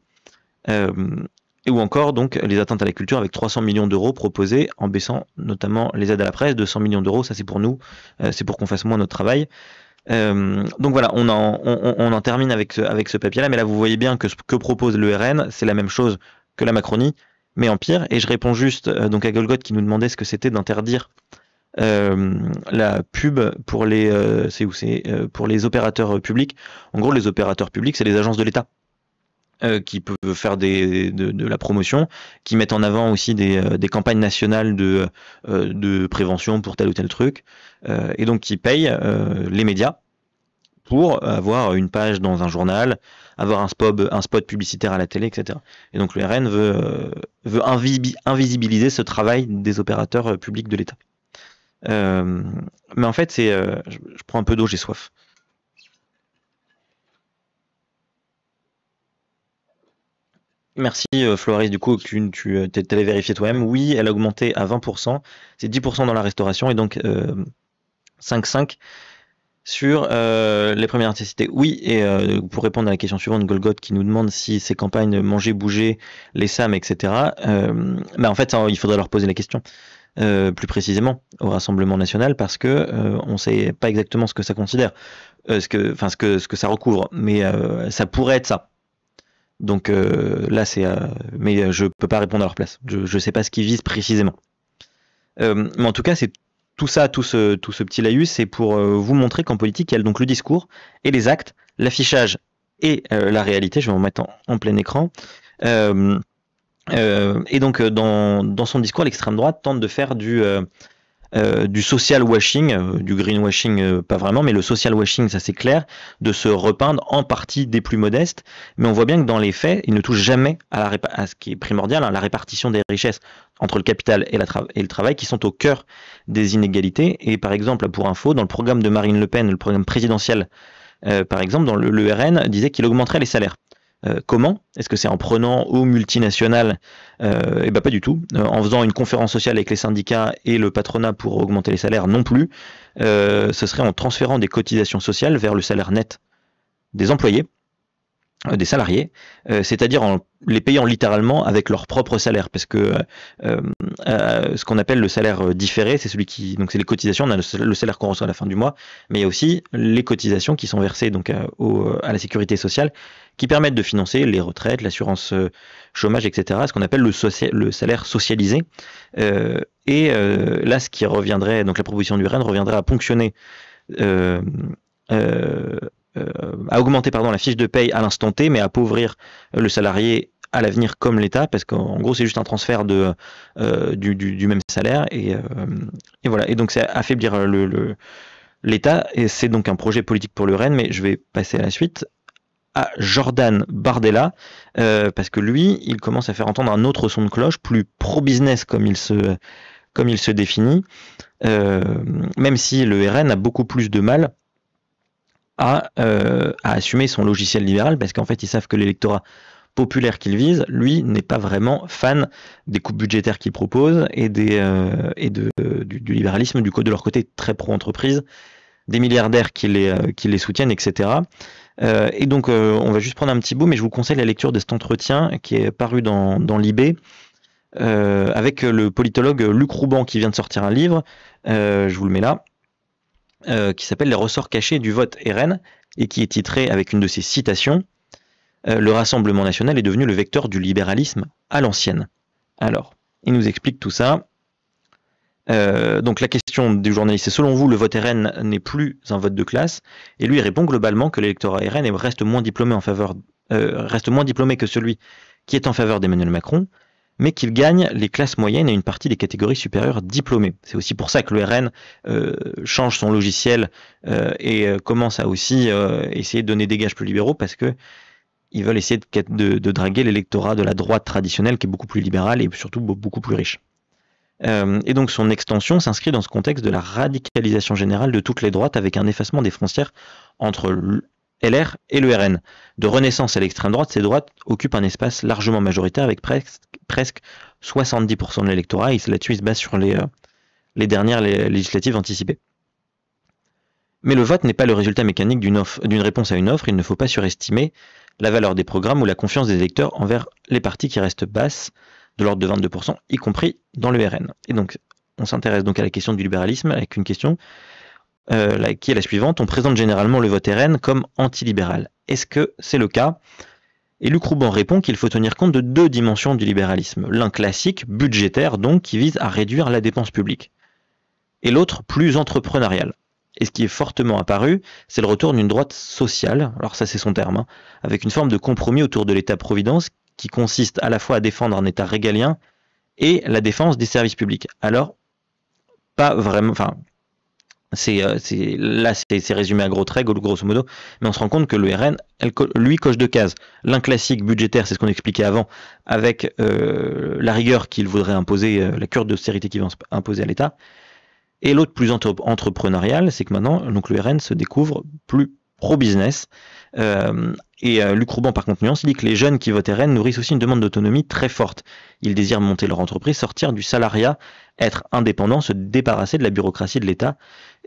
A: Euh, et ou encore, donc, les atteintes à la culture avec 300 millions d'euros proposés en baissant notamment les aides à la presse, 200 millions d'euros. Ça, c'est pour nous. c'est pour qu'on fasse moins notre travail. donc voilà, on en, termine avec ce, papier-là, mais là vous voyez bien que ce que propose le RN, c'est la même chose que la Macronie, mais en pire. Et je réponds juste euh, donc à Golgot qui nous demandait ce que c'était d'interdire euh, la pub pour les euh, c'est pour les opérateurs publics. En gros, les opérateurs publics, c'est les agences de l'État qui peuvent faire des, de, la promotion, qui mettent en avant aussi des, campagnes nationales de, de prévention pour tel ou tel truc, et donc qui payent les médias pour avoir une page dans un journal, avoir un spot, publicitaire à la télé, etc. Et donc le RN veut, euh, invisibiliser ce travail des opérateurs euh, publics de l'État. Euh, mais en fait, c'est, je, prends un peu d'eau, j'ai soif. Merci Floris, du coup, tu, tu vérifier toi-même. Oui, elle a augmenté à 20%, c'est 10% dans la restauration et donc 5,5% sur euh, les premières nécessités. Oui, et euh, pour répondre à la question suivante, Golgot qui nous demande si ces campagnes manger, bouger, les SAM, etc., euh, bah, en fait, hein, il faudrait leur poser la question. Euh, plus précisément au Rassemblement national parce que on ne sait pas exactement ce que ça considère, ce que, enfin ce que ce que ça recouvre, mais ça pourrait être ça. Donc là c'est, mais je peux pas répondre à leur place. Je ne sais pas ce qu'ils visent précisément. mais en tout cas c'est tout ça, tout ce, tout ce petit laïus, c'est pour euh, vous montrer qu'en politique, il y a donc le discours et les actes, l'affichage et euh, la réalité. Je vais vous mettre en, plein écran. Euh, et donc, dans, son discours, l'extrême droite tente de faire du, du social washing, du greenwashing, pas vraiment, mais le social washing, ça c'est clair, de se repeindre en partie des plus modestes. Mais on voit bien que dans les faits, il ne touche jamais à, la à ce qui est primordial, hein, la répartition des richesses entre le capital et, le travail qui sont au cœur des inégalités. Et par exemple, pour info, dans le programme de Marine Le Pen, le programme présidentiel, euh, par exemple, dans le, RN, disait qu'il augmenterait les salaires. Euh, comment Est-ce que c'est en prenant aux multinationales et euh, Eh bien pas du tout. en faisant une conférence sociale avec les syndicats et le patronat pour augmenter les salaires non plus. ce serait en transférant des cotisations sociales vers le salaire net des employés euh, des salariés, euh, c'est-à-dire en les payant littéralement avec leur propre salaire, parce que euh, ce qu'on appelle le salaire différé, c'est celui qui, donc c'est les cotisations, on a le salaire qu'on reçoit à la fin du mois, mais il y a aussi les cotisations qui sont versées donc à, la sécurité sociale, qui permettent de financer les retraites, l'assurance chômage, etc. Ce qu'on appelle le, salaire socialisé. et là, ce qui reviendrait, donc la proposition du Rennes reviendrait à ponctionner à euh, augmenter pardon, la fiche de paye à l'instant T, mais à appauvrir le salarié à l'avenir comme l'État, parce qu'en gros c'est juste un transfert de, euh, du, même salaire, euh, et, voilà. Et donc c'est affaiblir le, l'État, et c'est donc un projet politique pour le Rennes, mais je vais passer à la suite à Jordan Bardella, parce que lui, il commence à faire entendre un autre son de cloche, plus pro-business comme il se, comme il se définit, même si le RN a beaucoup plus de mal à, euh, à assumer son logiciel libéral parce qu'en fait, ils savent que l'électorat populaire qu'ils visent, lui, n'est pas vraiment fan des coupes budgétaires qu'ils proposent et, des, euh, et du, libéralisme, du coup, de leur côté très pro-entreprise, des milliardaires qui les, euh, qui les soutiennent, etc. et donc, on va juste prendre un petit bout, mais je vous conseille la lecture de cet entretien qui est paru dans, dans l'IB. avec le politologue Luc Rouban qui vient de sortir un livre, je vous le mets là, euh, qui s'appelle Les ressorts cachés du vote RN et qui est titré avec une de ses citations euh, Le Rassemblement national est devenu le vecteur du libéralisme à l'ancienne. Alors, il nous explique tout ça. Euh, donc la question du journaliste est selon vous, le vote RN n'est plus un vote de classe Et lui répond globalement que l'électorat RN reste moins diplômé en faveur, reste moins diplômé que celui qui est en faveur d'Emmanuel Macron, mais qu'il gagne les classes moyennes et une partie des catégories supérieures diplômées. C'est aussi pour ça que le RN euh, change son logiciel euh, et euh, commence à aussi essayer de donner des gages plus libéraux parce que ils veulent essayer de, de draguer l'électorat de la droite traditionnelle qui est beaucoup plus libérale et surtout beaucoup plus riche. et donc son extension s'inscrit dans ce contexte de la radicalisation générale de toutes les droites avec un effacement des frontières entre LR et le RN. De Renaissance à l'extrême droite, ces droites occupent un espace largement majoritaire avec presque, 70% de l'électorat. Et là-dessus, se base sur les, euh, les dernières législatives anticipées. Mais le vote n'est pas le résultat mécanique d'une réponse à une offre. Il ne faut pas surestimer la valeur des programmes ou la confiance des électeurs envers les partis qui restent basses, de l'ordre de 22%, y compris dans le RN. Et donc, on s'intéresse donc à la question du libéralisme avec une question euh, qui est la suivante, on présente généralement le vote RN comme antilibéral. Est-ce que c'est le cas Et Luc Rouban répond qu'il faut tenir compte de deux dimensions du libéralisme. L'un classique, budgétaire donc, qui vise à réduire la dépense publique. Et l'autre, plus entrepreneurial. Et ce qui est fortement apparu, c'est le retour d'une droite sociale, alors ça c'est son terme, hein, avec une forme de compromis autour de l'État-providence qui consiste à la fois à défendre un État régalien et la défense des services publics. Alors, pas vraiment, enfin, euh, c'est, là, c'est résumé à gros traits, grosso modo, mais on se rend compte que le RN, lui, coche deux cases. L'un classique budgétaire, c'est ce qu'on expliquait avant, avec euh, la rigueur qu'il voudrait imposer, euh, la cure d'austérité qu'il va imposer à l'État. Et l'autre plus entrepreneurial, c'est que maintenant, donc le RN se découvre plus pro-business. et Luc Rouban, par contre, nuance, dit que les jeunes qui votent RN nourrissent aussi une demande d'autonomie très forte. Ils désirent monter leur entreprise, sortir du salariat, être indépendants, se débarrasser de la bureaucratie de l'État.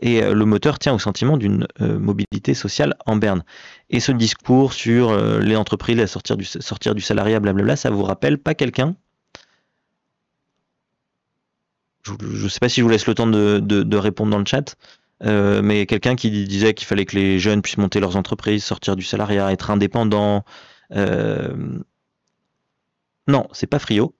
A: Et euh, le moteur tient au sentiment d'une euh, mobilité sociale en berne. Et ce discours sur euh, les entreprises, la sortir du, sortir du salariat, blablabla, ça vous rappelle pas quelqu'un je ne sais pas si je vous laisse le temps de, répondre dans le chat, mais quelqu'un qui disait qu'il fallait que les jeunes puissent monter leurs entreprises, sortir du salariat, être indépendants. Non, c'est pas Frio.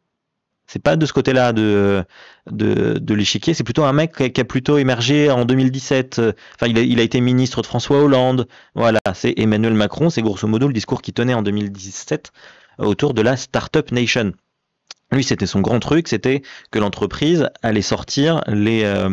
A: C'est pas de ce côté-là de, de, l'échiquier. C'est plutôt un mec qui a plutôt émergé en 2017. Enfin, il a, été ministre de François Hollande. Voilà, c'est Emmanuel Macron. C'est grosso modo le discours qu'il tenait en 2017 autour de la Startup Nation. Lui, c'était son grand truc, c'était que l'entreprise allait sortir les, euh,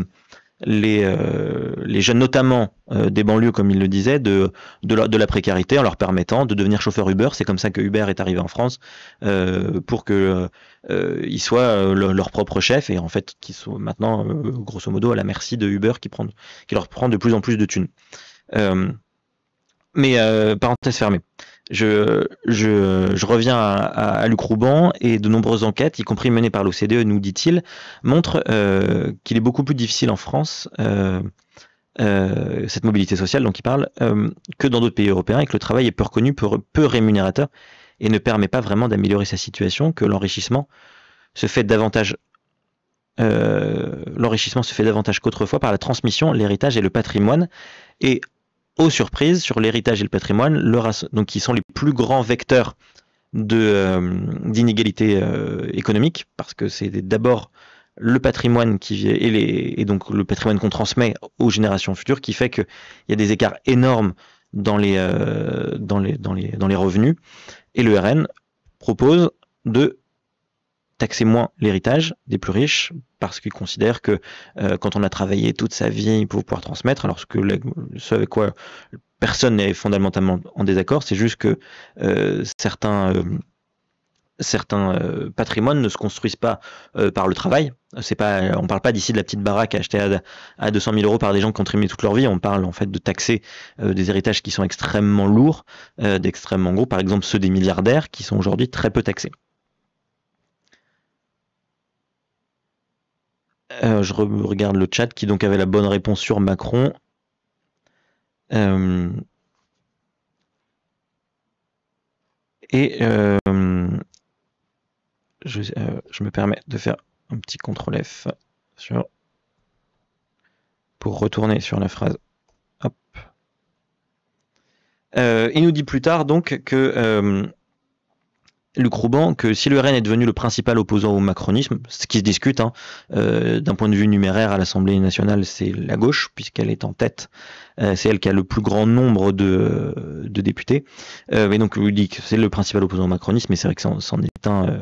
A: les, euh, les jeunes, notamment euh, des banlieues, comme il le disait, de, de la, de, la, précarité en leur permettant de devenir chauffeur Uber. C'est comme ça que Uber est arrivé en France euh, pour que ils soient leur propre chef et en fait qu'ils soient maintenant, grosso modo, à la merci de Uber qui, prend, qui leur prend de plus en plus de thunes. mais parenthèse fermée. Je, reviens à, Luc Rouban et de nombreuses enquêtes, y compris menées par l'OCDE, nous dit-il, montrent euh, qu'il est beaucoup plus difficile en France, euh, euh, cette mobilité sociale dont il parle, que dans d'autres pays européens et que le travail est peu reconnu, peu, peu rémunérateur et ne permet pas vraiment d'améliorer sa situation, que l'enrichissement se fait davantage. l'enrichissement se fait davantage qu'autrefois par la transmission, l'héritage et le patrimoine. Et aux surprises sur l'héritage et le patrimoine, le donc qui sont les plus grands vecteurs euh, d'inégalité euh, économique, parce que c'est d'abord le patrimoine qui et, les, et donc le patrimoine qu'on transmet aux générations futures qui fait qu'il y a des écarts énormes dans les, euh, dans les, dans les, dans les revenus. Et le RN propose de taxer moins l'héritage des plus riches parce qu'ils considèrent que euh, quand on a travaillé toute sa vie pour pouvoir transmettre, alors que ce avec quoi personne n'est fondamentalement en désaccord, c'est juste que euh, certains euh, certains patrimoines ne se construisent pas par le travail. C'est pas, on parle pas d'ici de la petite baraque achetée à, à 200 000 euros par des gens qui ont trimé toute leur vie. On parle en fait de taxer des héritages qui sont extrêmement lourds, d'extrêmement gros. Par exemple, ceux des milliardaires qui sont aujourd'hui très peu taxés. Euh, je regarde le chat qui donc avait la bonne réponse sur Macron. Euh, et euh, Je, me permets de faire un petit contrôle F sur... pour retourner sur la phrase. il nous dit plus tard donc que Luc Rouban, que si le RN est devenu le principal opposant au macronisme, ce qui se discute, hein, euh, d'un point de vue numéraire à l'Assemblée nationale, c'est la gauche, puisqu'elle est en tête, euh, c'est elle qui a le plus grand nombre de, députés, euh, mais donc lui dit que c'est le principal opposant au macronisme, mais c'est vrai que c'en est un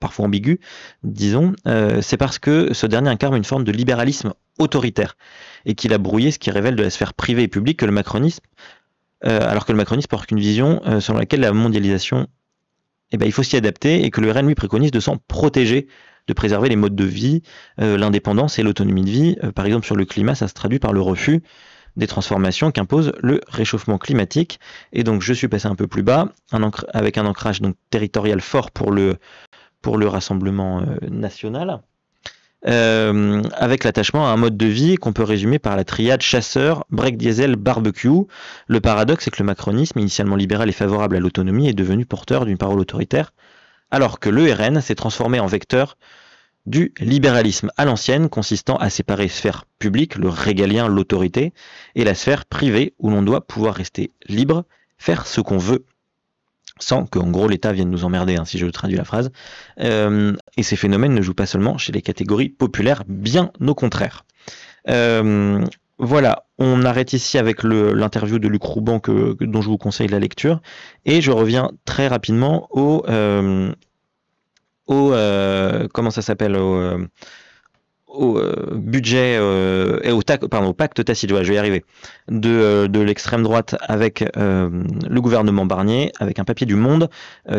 A: parfois ambigu, disons, c'est parce que ce dernier incarne une forme de libéralisme autoritaire et qu'il a brouillé ce qui révèle de la sphère privée et publique que le macronisme, alors que le macronisme porte une vision sur selon laquelle la mondialisation eh ben, il faut s'y adapter et que le RN lui préconise de s'en protéger, de préserver les modes de vie, euh, l'indépendance et l'autonomie de vie. Euh, par exemple, sur le climat, ça se traduit par le refus des transformations qu'impose le réchauffement climatique. Et donc, je suis passé un peu plus bas, un avec un ancrage donc, territorial fort pour le, pour le Rassemblement euh, national. Euh, avec l'attachement à un mode de vie qu'on peut résumer par la triade chasseur, break diesel, barbecue. Le paradoxe, est que le macronisme, initialement libéral et favorable à l'autonomie, est devenu porteur d'une parole autoritaire, alors que le RN s'est transformé en vecteur du libéralisme à l'ancienne, consistant à séparer sphère publique, le régalien, l'autorité, et la sphère privée, où l'on doit pouvoir rester libre, faire ce qu'on veut sans en gros l'État vienne nous emmerder, hein, si je traduis la phrase. Euh, et ces phénomènes ne jouent pas seulement chez les catégories populaires, bien au contraire. Euh, voilà, on arrête ici avec l'interview de Luc Rouban que, dont je vous conseille la lecture, et je reviens très rapidement au... Euh, au comment ça s'appelle au euh, budget euh, et au, tac, pardon, pacte tacite, je vais y arriver, de, euh, de l'extrême droite avec le gouvernement Barnier, avec un papier du Monde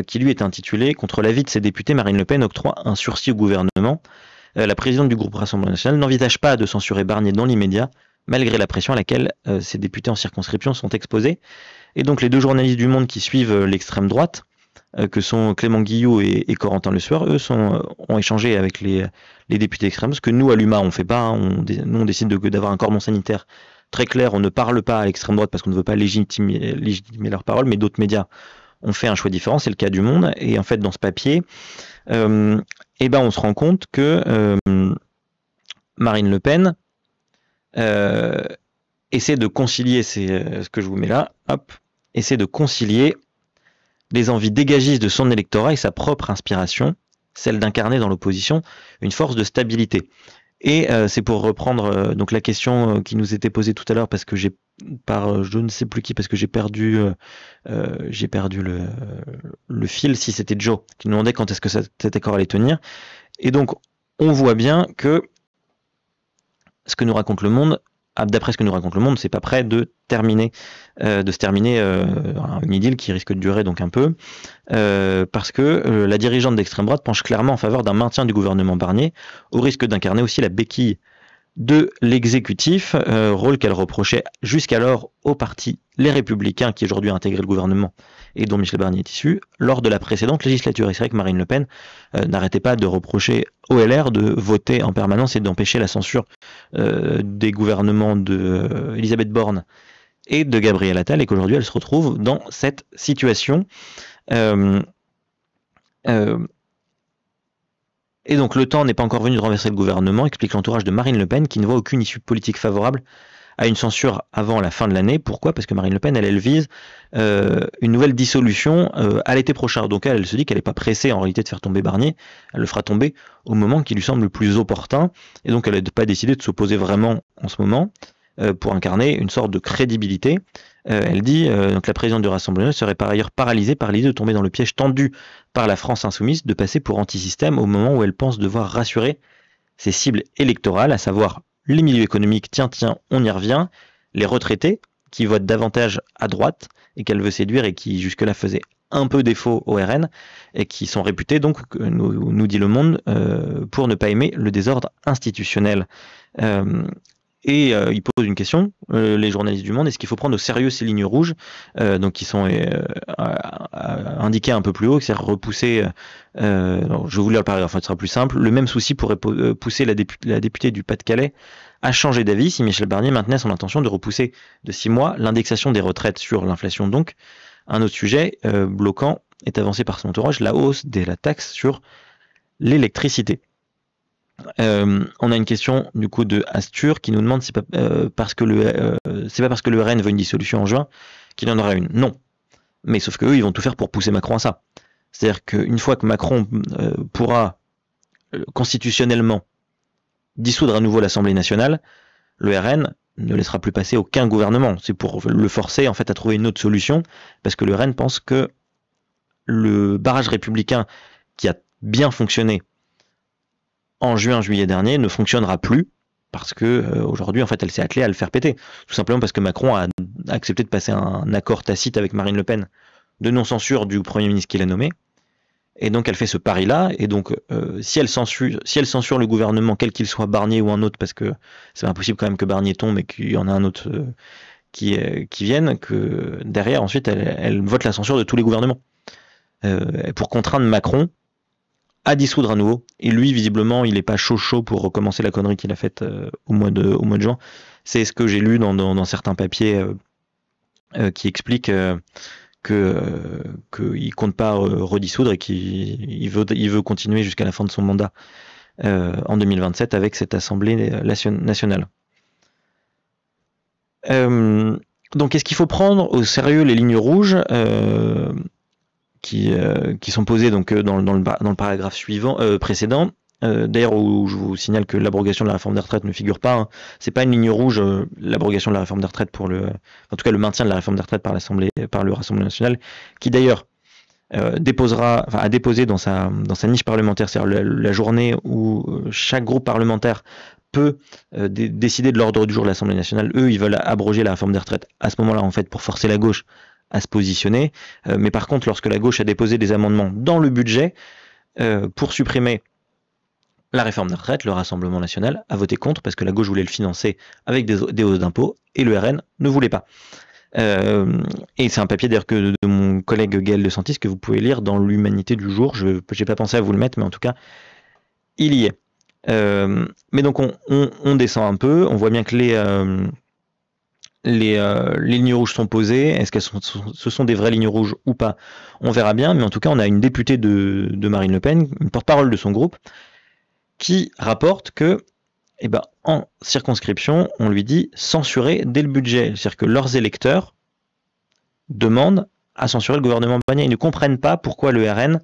A: qui lui est intitulé Contre l'avis de ses députés, Marine Le Pen octroie un sursis au gouvernement. la présidente du groupe Rassemblement national n'envisage pas de censurer Barnier dans l'immédiat, malgré la pression à laquelle ses députés en circonscription sont exposés. Et donc les deux journalistes du Monde qui suivent l'extrême droite euh, que sont Clément Guillot et, Corentin Le Sueur, eux euh, ont échangé avec les, députés extrêmes, ce que nous, à l'UMA, on fait pas. Hein. nous, on décide d'avoir un cordon sanitaire très clair. On ne parle pas à l'extrême droite parce qu'on ne veut pas légitimer, légitimer leurs paroles, mais d'autres médias ont fait un choix différent. C'est le cas du Monde. Et en fait, dans ce papier, euh, eh ben, on se rend compte que Marine Le Pen essaie de concilier, c'est ce que je vous mets là, hop, essaie de concilier les envies dégagistes de son électorat et sa propre inspiration, celle d'incarner dans l'opposition une force de stabilité. Et euh, c'est pour reprendre euh, donc la question euh, qui nous était posée tout à l'heure parce que j'ai par je ne sais plus qui parce que j'ai perdu j'ai perdu le, fil si c'était Joe qui nous demandait quand est-ce que cet accord allait tenir. Et donc on voit bien que ce que nous raconte le monde ah, d'après ce que nous raconte le monde, c'est pas prêt de terminer, euh, de se terminer euh, Un une idylle qui risque de durer donc un peu, euh, parce que la dirigeante d'extrême droite penche clairement en faveur d'un maintien du gouvernement Barnier, au risque d'incarner aussi la béquille de l'exécutif, rôle qu'elle reprochait jusqu'alors au parti Les Républicains, qui aujourd'hui a intégré le gouvernement et dont Michel Barnier est issu, lors de la précédente législature. Et c'est vrai que Marine Le Pen euh, n'arrêtait pas de reprocher au LR de voter en permanence et d'empêcher la censure euh, des gouvernements de euh, Borne et de Gabriel Attal, et qu'aujourd'hui elle se retrouve dans cette situation. et donc le temps n'est pas encore venu de renverser le gouvernement, explique l'entourage de Marine Le Pen, qui ne voit aucune issue politique favorable à une censure avant la fin de l'année. Pourquoi Parce que Marine Le Pen, elle, elle vise euh, une nouvelle dissolution euh, à l'été prochain. Donc elle, elle se dit qu'elle n'est pas pressée en réalité de faire tomber Barnier. Elle le fera tomber au moment qui lui semble le plus opportun. Et donc elle n'a pas décidé de s'opposer vraiment en ce moment euh, pour incarner une sorte de crédibilité. elle dit donc la présidente du Rassemblement serait par ailleurs paralysée par l'idée de tomber dans le piège tendu par la France insoumise de passer pour antisystème au moment où elle pense devoir rassurer ses cibles électorales, à savoir les milieux économiques, tiens, tiens, on y revient, les retraités, qui votent davantage à droite et qu'elle veut séduire et qui jusque-là faisaient un peu défaut au RN et qui sont réputés, donc, nous, nous dit le monde, euh, pour ne pas aimer le désordre institutionnel. Euh, et euh, il pose une question, euh, les journalistes du Monde, est-ce qu'il faut prendre au sérieux ces lignes rouges, euh, donc qui sont indiquées un peu plus haut, c'est-à-dire repousser, je voulais le parler, enfin ce sera plus simple, le même souci pourrait pousser la, la députée du Pas-de-Calais à changer d'avis si Michel Barnier maintenait son intention de repousser de six mois l'indexation des retraites sur l'inflation. Donc, un autre sujet bloquant est avancé par son entourage, la hausse de la taxe sur l'électricité. Euh, on a une question du coup de Astur qui nous demande si euh, parce que le euh, c'est pas parce que le RN veut une dissolution en juin qu'il en aura une. Non. Mais sauf que ils vont tout faire pour pousser Macron à ça. C'est-à-dire qu'une fois que Macron pourra constitutionnellement dissoudre à nouveau l'Assemblée nationale, le RN ne laissera plus passer aucun gouvernement. C'est pour le forcer en fait à trouver une autre solution, parce que le RN pense que le barrage républicain qui a bien fonctionné en juin-juillet dernier ne fonctionnera plus parce que euh, aujourd'hui en fait elle s'est attelée à le faire péter tout simplement parce que Macron a accepté de passer un accord tacite avec Marine Le Pen de non censure du premier ministre qu'il a nommé et donc elle fait ce pari là et donc euh, si elle censure si elle censure le gouvernement quel qu'il soit Barnier ou un autre parce que c'est impossible quand même que Barnier tombe et qu'il y en a un autre euh, qui qui vienne que derrière ensuite elle, elle, vote la censure de tous les gouvernements pour contraindre Macron à dissoudre à nouveau. Et lui, visiblement, il n'est pas chaud chaud pour recommencer la connerie qu'il a faite euh, au, mois de, au mois juin. C'est ce que j'ai lu dans, certains papiers euh, euh, qui expliquent que ne compte pas redissoudre et qu'il veut, il veut continuer jusqu'à la fin de son mandat en 2027 avec cette Assemblée nationale. donc, est-ce qu'il faut prendre au sérieux les lignes rouges euh, qui, sont posées donc, euh, dans, le, dans le paragraphe suivant, euh, précédent. D'ailleurs, où je vous signale que l'abrogation de la réforme des retraites ne figure pas. Ce hein. C'est pas une ligne rouge l'abrogation de la réforme des retraites pour le, en tout cas le maintien de la réforme des retraites par l'Assemblée, par le Rassemblement national, qui d'ailleurs déposera, a déposé dans sa dans sa niche parlementaire, c'est-à-dire la, la, journée où chaque groupe parlementaire peut décider de l'ordre du jour de l'Assemblée nationale. Eux, ils veulent abroger la réforme des retraites à ce moment-là, en fait, pour forcer la gauche à se positionner. Euh, mais par contre, lorsque la gauche a déposé des amendements dans le budget euh, pour supprimer la réforme des retraites, le Rassemblement national a voté contre parce que la gauche voulait le financer avec des, hausses d'impôts et le RN ne voulait pas. Euh, et c'est un papier d'ailleurs que de, mon collègue Gaël de Santis que vous pouvez lire dans l'Humanité du jour. Je n'ai pas pensé à vous le mettre, mais en tout cas, il y est. mais donc on, descend un peu, on voit bien que les, euh, les, lignes rouges sont posées. Est-ce qu'elles sont, ce sont des vraies lignes rouges ou pas On verra bien. Mais en tout cas, on a une députée de, Marine Le Pen, une porte-parole de son groupe, qui rapporte que, eh ben, en circonscription, on lui dit censurer dès le budget. C'est-à-dire que leurs électeurs demandent à censurer le gouvernement Ils ne comprennent pas pourquoi le RN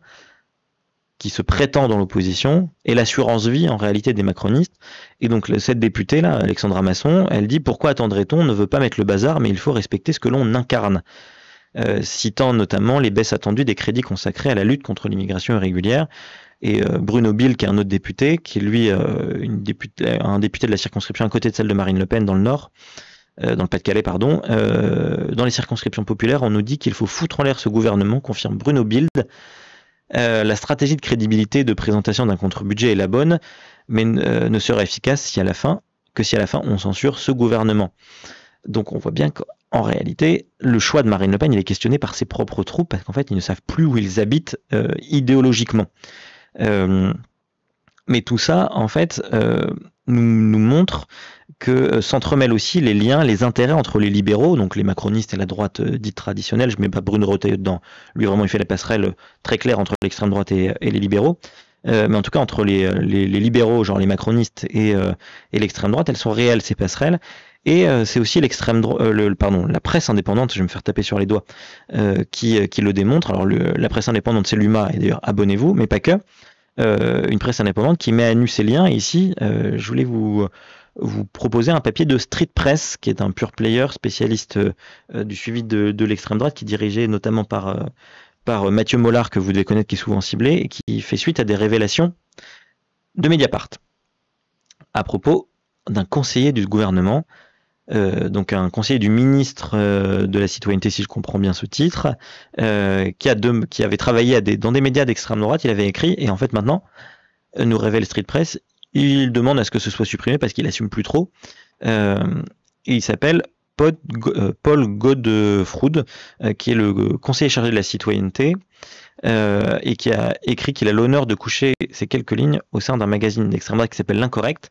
A: qui se prétend dans l'opposition et l'assurance vie en réalité des macronistes. Et donc cette députée là, Alexandra Masson, elle dit pourquoi attendrait-on Ne veut pas mettre le bazar, mais il faut respecter ce que l'on incarne. Euh, citant notamment les baisses attendues des crédits consacrés à la lutte contre l'immigration irrégulière. Et euh, Bruno Bild, qui est un autre député, qui est lui euh, une un député de la circonscription à côté de celle de Marine Le Pen dans le Nord, dans le Pas-de-Calais, pardon, dans les circonscriptions populaires, on nous dit qu'il faut foutre en l'air ce gouvernement, confirme Bruno Bild, euh, la stratégie de crédibilité de présentation d'un contre-budget est la bonne, mais euh, ne sera efficace la fin, que si à la fin on censure ce gouvernement. Donc on voit bien qu'en réalité, le choix de Marine Le Pen, est questionné par ses propres troupes, parce qu'en fait, ils ne savent plus où ils habitent euh, idéologiquement. mais tout ça, en fait, nous, nous montre que euh, s'entremêlent aussi les liens, les intérêts entre les libéraux, donc les macronistes et la droite euh, dite traditionnelle. Je mets pas Bruno Retailleau dedans. Lui, vraiment, il fait la passerelle euh, très claire entre l'extrême droite et, les libéraux. Euh, mais en tout cas, entre les, les, les libéraux, genre les macronistes et, et l'extrême droite, elles sont réelles, ces passerelles. Et c'est aussi l'extrême le, pardon, la presse indépendante, je vais me faire taper sur les doigts, qui, qui, le démontre. Alors, le, la presse indépendante, c'est l'UMA, et d'ailleurs, abonnez-vous, mais pas que. Euh, une presse indépendante qui met à nu ses liens. Et ici, euh, je voulais vous proposer un papier de Street Press, qui est un pur player spécialiste euh, du suivi de, l'extrême droite, qui est dirigé notamment par, par Mathieu Mollard, que vous devez connaître, qui est souvent ciblé, et qui fait suite à des révélations de Mediapart à propos d'un conseiller du gouvernement euh, donc un conseiller du ministre euh, de la citoyenneté, si je comprends bien ce titre, euh, qui, qui avait travaillé dans des médias d'extrême droite, il avait écrit, et en fait maintenant, nous révèle Street Press, il demande à ce que ce soit supprimé parce qu'il assume plus trop. et il s'appelle Paul, Godfroud, qui est le conseiller chargé de la citoyenneté, et qui a écrit qu'il a l'honneur de coucher ces quelques lignes au sein d'un magazine d'extrême droite qui s'appelle L'Incorrect,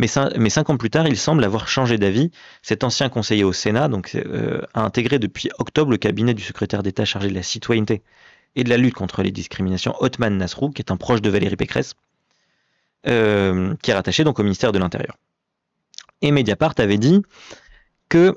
A: mais, cinq ans plus tard, il semble avoir changé d'avis. Cet ancien conseiller au Sénat donc, euh, a intégré depuis octobre le cabinet du secrétaire d'État chargé de la citoyenneté et de la lutte contre les discriminations, Otman Nasrou, qui est un proche de Valérie Pécresse, euh, qui est rattaché donc au ministère de l'Intérieur. Et Mediapart avait dit que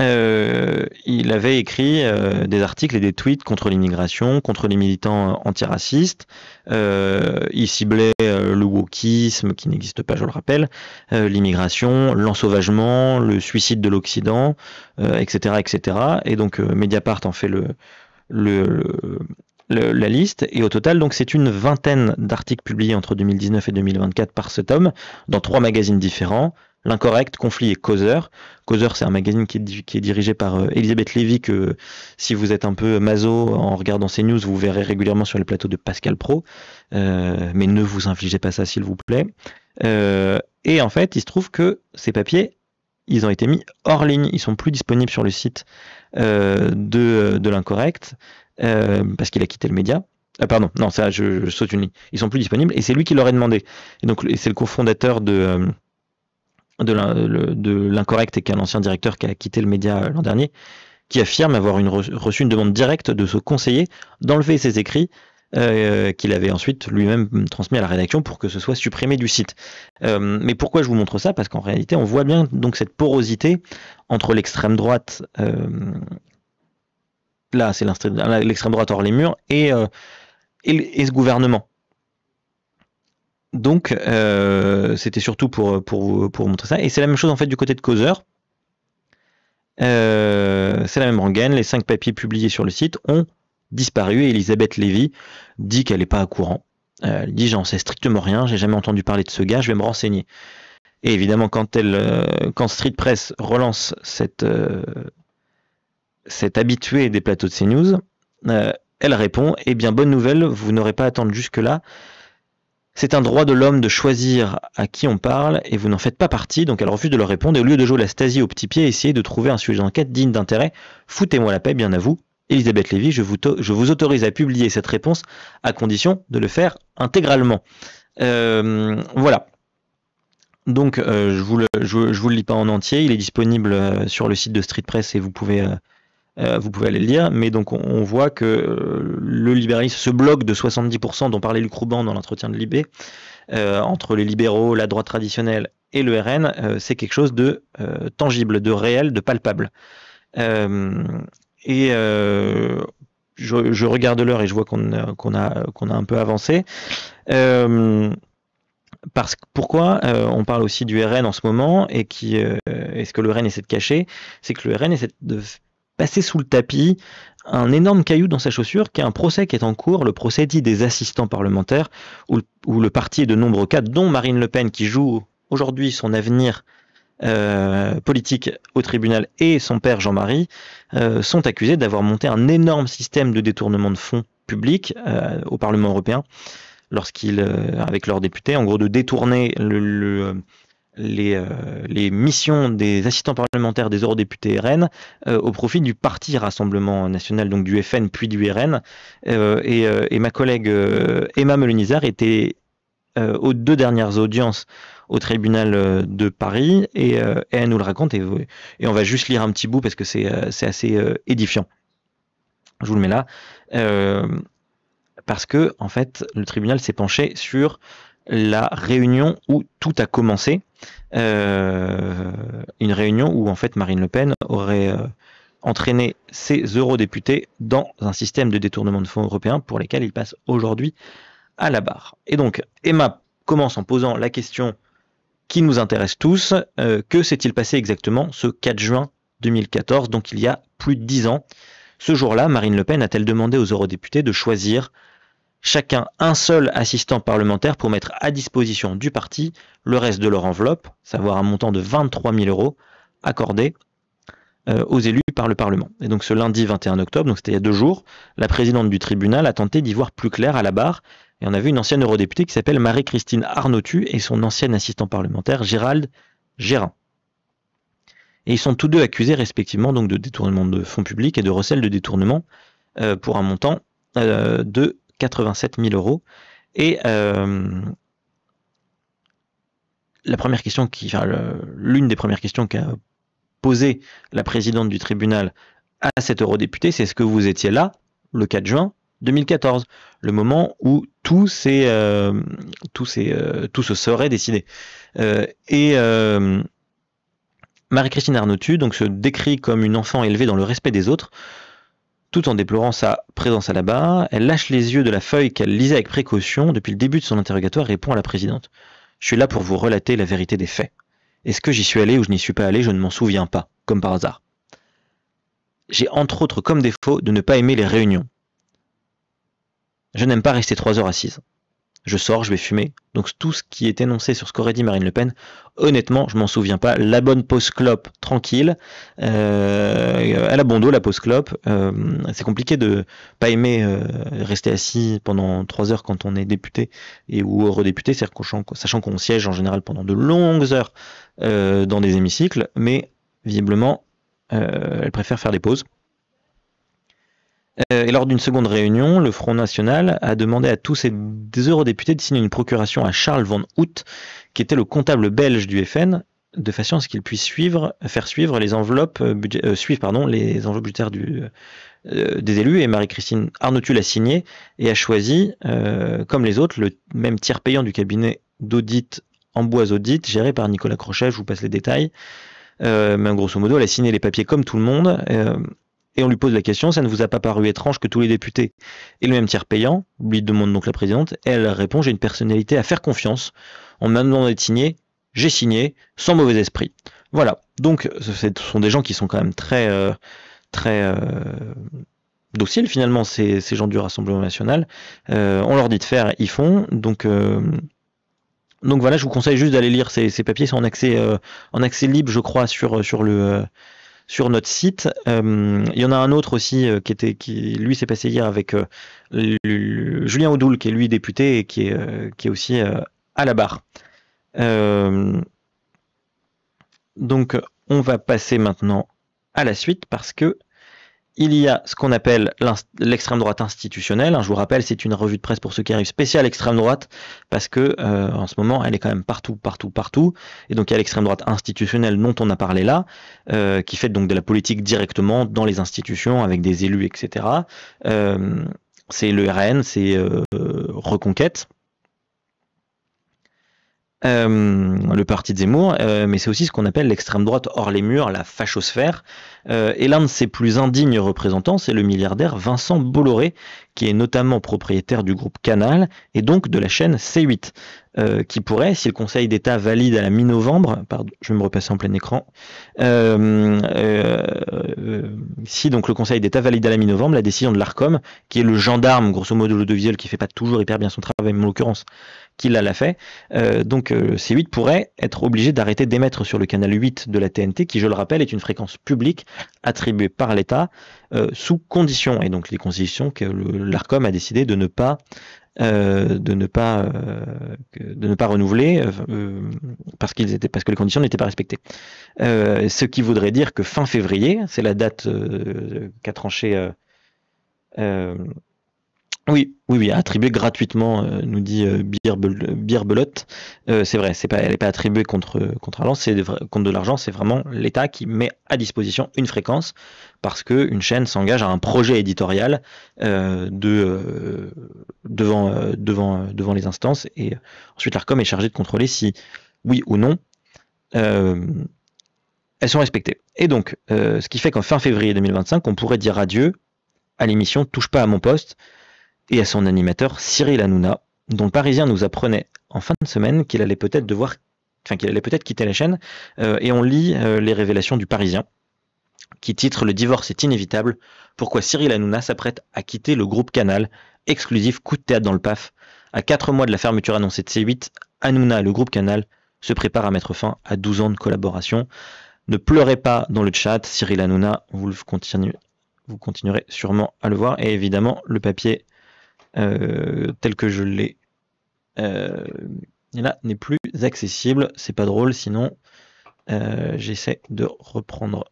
A: euh, il avait écrit euh, des articles et des tweets contre l'immigration, contre les militants euh, antiracistes. Euh, il ciblait euh, le wokisme, qui n'existe pas, je le rappelle, l'immigration, l'ensauvagement, le suicide de l'Occident, etc., etc. Et donc Mediapart en fait le, le, le la liste. Et au total, donc, c'est une vingtaine d'articles publiés entre 2019 et 2024 par cet homme, dans trois magazines différents, L'incorrect, conflit et causeur. Causeur, c'est un magazine qui est, dirigé par euh, Elisabeth Lévy, que si vous êtes un peu mazo en regardant ces news, vous verrez régulièrement sur les plateaux de Pascal Pro. Euh, mais ne vous infligez pas ça, s'il vous plaît. Euh, et en fait, il se trouve que ces papiers, ils ont été mis hors ligne. Ils sont plus disponibles sur le site de, de l'incorrect, parce qu'il a quitté le média. Ah pardon, non, ça, je, saute une ligne. Ils sont plus disponibles et c'est lui qui l'aurait demandé. Et donc, c'est le cofondateur de de l'incorrect et qu'un ancien directeur qui a quitté le média l'an dernier, qui affirme avoir reçu une demande directe de ce conseiller d'enlever ses écrits euh, qu'il avait ensuite lui-même transmis à la rédaction pour que ce soit supprimé du site. Euh, mais pourquoi je vous montre ça Parce qu'en réalité, on voit bien donc cette porosité entre l'extrême droite, euh, là c'est l'extrême droite hors les murs, et, et ce gouvernement. Donc, euh, c'était surtout pour, pour, pour montrer ça. Et c'est la même chose en fait du côté de Causeur. Euh, c'est la même rengaine. Les cinq papiers publiés sur le site ont disparu et Elisabeth Lévy dit qu'elle n'est pas à courant. Euh, elle dit J'en sais strictement rien, j'ai jamais entendu parler de ce gars, je vais me renseigner. Et évidemment, quand, elle, quand Street Press relance cette, cette habituée des plateaux de CNews, elle répond Eh bien, bonne nouvelle, vous n'aurez pas à attendre jusque-là. C'est un droit de l'homme de choisir à qui on parle et vous n'en faites pas partie, donc elle refuse de leur répondre et au lieu de jouer la stasie au petit pied, essayez de trouver un sujet d'enquête digne d'intérêt. Foutez-moi la paix, bien à vous. Elisabeth Lévy, je vous, autorise à publier cette réponse à condition de le faire intégralement. Euh, voilà. Donc, euh, je ne vous, le, lis pas en entier. Il est disponible euh, sur le site de Street Press et vous pouvez euh, vous pouvez aller le lire, mais donc on, voit que euh, le libéralisme, ce bloc de 70% dont parlait Luc Rouban dans l'entretien de Libé, euh, entre les libéraux, la droite traditionnelle et le RN, c'est quelque chose de tangible, de réel, de palpable. et je, regarde l'heure et je vois qu'on a, qu'on a un peu avancé. Parce, pourquoi on parle aussi du RN en ce moment et qui est-ce que le RN essaie de cacher, c'est que le RN essaie de passer sous le tapis un énorme caillou dans sa chaussure, qui est un procès qui est en cours, le procès dit des assistants parlementaires, où, le parti est de nombreux cas, dont Marine Le Pen, qui joue aujourd'hui son avenir euh, politique au tribunal, et son père Jean-Marie, euh, sont accusés d'avoir monté un énorme système de détournement de fonds publics euh, au Parlement européen, lorsqu'ils, avec leurs députés, en gros de détourner le les, euh, les missions des assistants parlementaires des eurodéputés RN euh, au profit du parti Rassemblement National, donc du FN puis du RN. Euh, et, ma collègue Emma Melunizard était aux deux dernières audiences au tribunal de Paris et, elle nous le raconte et, et, on va juste lire un petit bout parce que c'est assez édifiant. Je vous le mets là parce que en fait le tribunal s'est penché sur la réunion où tout a commencé. Euh, une réunion où en fait Marine Le Pen aurait euh, entraîné ses eurodéputés dans un système de détournement de fonds européens pour lesquels ils passent aujourd'hui à la barre. Et donc Emma commence en posant la question qui nous intéresse tous, euh, que s'est-il passé exactement ce 4 juin 2014, donc il y a plus de dix ans. Ce jour-là, Marine Le Pen a-t-elle demandé aux eurodéputés de choisir chacun un seul assistant parlementaire pour mettre à disposition du parti le reste de leur enveloppe, savoir un montant de 23 000 euros accordé euh, aux élus par le Parlement. Et donc ce lundi 21 octobre, donc c'était il y a deux jours, la présidente du tribunal a tenté d'y voir plus clair à la barre. Et on a vu une ancienne eurodéputée qui s'appelle Marie-Christine Arnautu et son ancien assistant parlementaire Gérald Gérin. Et ils sont tous deux accusés respectivement donc de détournement de fonds publics et de recel de détournement euh, pour un montant euh, de 87 000 euros. Et euh, la première question qui, l'une des premières questions qu'a posé la présidente du tribunal à cet eurodéputé, c'est est-ce que vous étiez là le 4 juin 2014, le moment où tout, euh, tout, euh, se serait décidé. et Marie-Christine Arnautu donc, se décrit comme une enfant élevée dans le respect des autres, tout en déplorant sa présence à la barre, elle lâche les yeux de la feuille qu'elle lisait avec précaution depuis le début de son interrogatoire et répond à la présidente. Je suis là pour vous relater la vérité des faits. Est-ce que j'y suis allé ou je n'y suis pas allé, je ne m'en souviens pas, comme par hasard. J'ai entre autres comme défaut de ne pas aimer les réunions. Je n'aime pas rester trois heures assise je sors, je vais fumer. Donc tout ce qui est énoncé sur ce qu'aurait dit Marine Le Pen, honnêtement, je m'en souviens pas. La bonne pause clope, tranquille. Euh, elle a bon dos, la pause clope. Euh, c'est compliqué de pas aimer euh, rester assis pendant trois heures quand on est député et ou redéputé, cest sachant qu'on siège en général pendant de longues heures dans des hémicycles, mais visiblement, elle préfère faire des pauses. Euh, et lors d'une seconde réunion, le Front National a demandé à tous ses eurodéputés de signer une procuration à Charles Van Hout, qui était le comptable belge du FN, de façon à ce qu'il puisse suivre, faire suivre les enveloppes, euh, euh, les budgétaires des élus. Et Marie-Christine Arnautu l'a signé et a choisi, comme les autres, le même tiers payant du cabinet d'audit en bois Audit, géré par Nicolas Crochet, je vous passe les détails. mais grosso modo, elle a signé les papiers comme tout le monde et on lui pose la question, ça ne vous a pas paru étrange que tous les députés aient le même tiers payant lui demande donc la présidente, et elle répond, j'ai une personnalité à faire confiance, en me demandé de signé, j'ai signé, sans mauvais esprit. Voilà, donc ce sont des gens qui sont quand même très... Euh, très euh, finalement ces, gens du Rassemblement national. Euh, on leur dit de faire, ils font. Donc, voilà, je vous conseille juste d'aller lire ces, papiers, ils en en accès libre, je crois, sur le sur notre site. Euh, il y en a un autre aussi euh, qui était, qui lui s'est passé hier avec euh, Julien Audoul, qui est lui député et qui est, qui est aussi à la barre. donc on va passer maintenant à la suite parce que il y a ce qu'on appelle l'extrême droite institutionnelle. Hein, je vous rappelle, c'est une revue de presse pour ceux qui arrivent spéciale extrême droite parce que euh, en ce moment, elle est quand même partout, partout, partout. Et donc il y a l'extrême droite institutionnelle dont on a parlé là, euh, qui fait donc de la politique directement dans les institutions avec des élus, etc. Euh, c'est le RN, c'est Reconquête. Euh, le parti de Zemmour, euh, mais c'est aussi ce qu'on appelle l'extrême droite hors les murs, la fachosphère. Euh, et l'un de ses plus indignes représentants, c'est le milliardaire Vincent Bolloré, qui est notamment propriétaire du groupe Canal et donc de la chaîne C8, qui pourrait, si le Conseil d'État valide à la mi-novembre, pardon, je vais me repasser en plein écran, si donc le Conseil d'État valide à la mi-novembre la décision de l'ARCOM, qui est le gendarme, grosso modo, de l'audiovisuel, qui fait pas toujours hyper bien son travail, mais en l'occurrence, qu'il l'a fait. Euh, donc euh, C8 pourrait être obligé d'arrêter d'émettre sur le canal 8 de la TNT, qui, je le rappelle, est une fréquence publique attribuée par l'État euh, sous conditions. Et donc les conditions que l'ARCOM a décidé de ne pas de ne pas de ne pas renouveler parce qu'ils étaient parce que les conditions n'étaient pas respectées. ce qui voudrait dire que fin février, c'est la date qu'a tranché oui, oui, oui, attribuée gratuitement, euh, nous dit euh, euh, c'est vrai, c'est elle n'est pas attribuée contre, contre c'est contre de l'argent, c'est vraiment l'État qui met à disposition une fréquence parce qu'une chaîne s'engage à un projet éditorial euh, devant, devant, devant les instances et ensuite l'ARCOM est chargé de contrôler si, oui ou non, elles sont respectées. Et donc, ce qui fait qu'en fin février 2025, on pourrait dire adieu à l'émission Touche pas à mon poste et à son animateur Cyril Hanouna, dont le Parisien nous apprenait en fin de semaine qu'il allait peut-être devoir, enfin qu'il allait peut-être quitter la chaîne, euh, et on lit euh, les révélations du Parisien, qui titre Le divorce est inévitable, pourquoi Cyril Hanouna s'apprête à quitter le groupe Canal, exclusif coup de théâtre dans le PAF. À 4 mois de la fermeture annoncée de C8, Hanouna et le groupe Canal se prépare à mettre fin à 12 ans de collaboration. Ne pleurez pas dans le chat, Cyril Hanouna, vous, continue, vous continuerez sûrement à le voir, et évidemment le papier euh, tel que je l'ai euh, là n'est plus accessible. C'est pas drôle, sinon euh, j'essaie de reprendre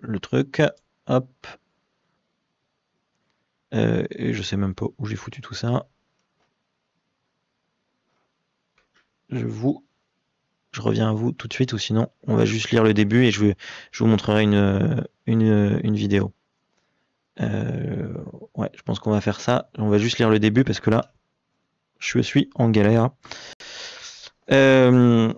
A: le truc. Hop. et je sais même pas où j'ai foutu tout ça. Je vous. Je reviens à vous tout de suite, ou sinon on va juste lire le début et je, je vous montrerai une, une, une vidéo. Euh, ouais, je pense qu'on va faire ça. On va juste lire le début parce que là, je suis en galère. Euh,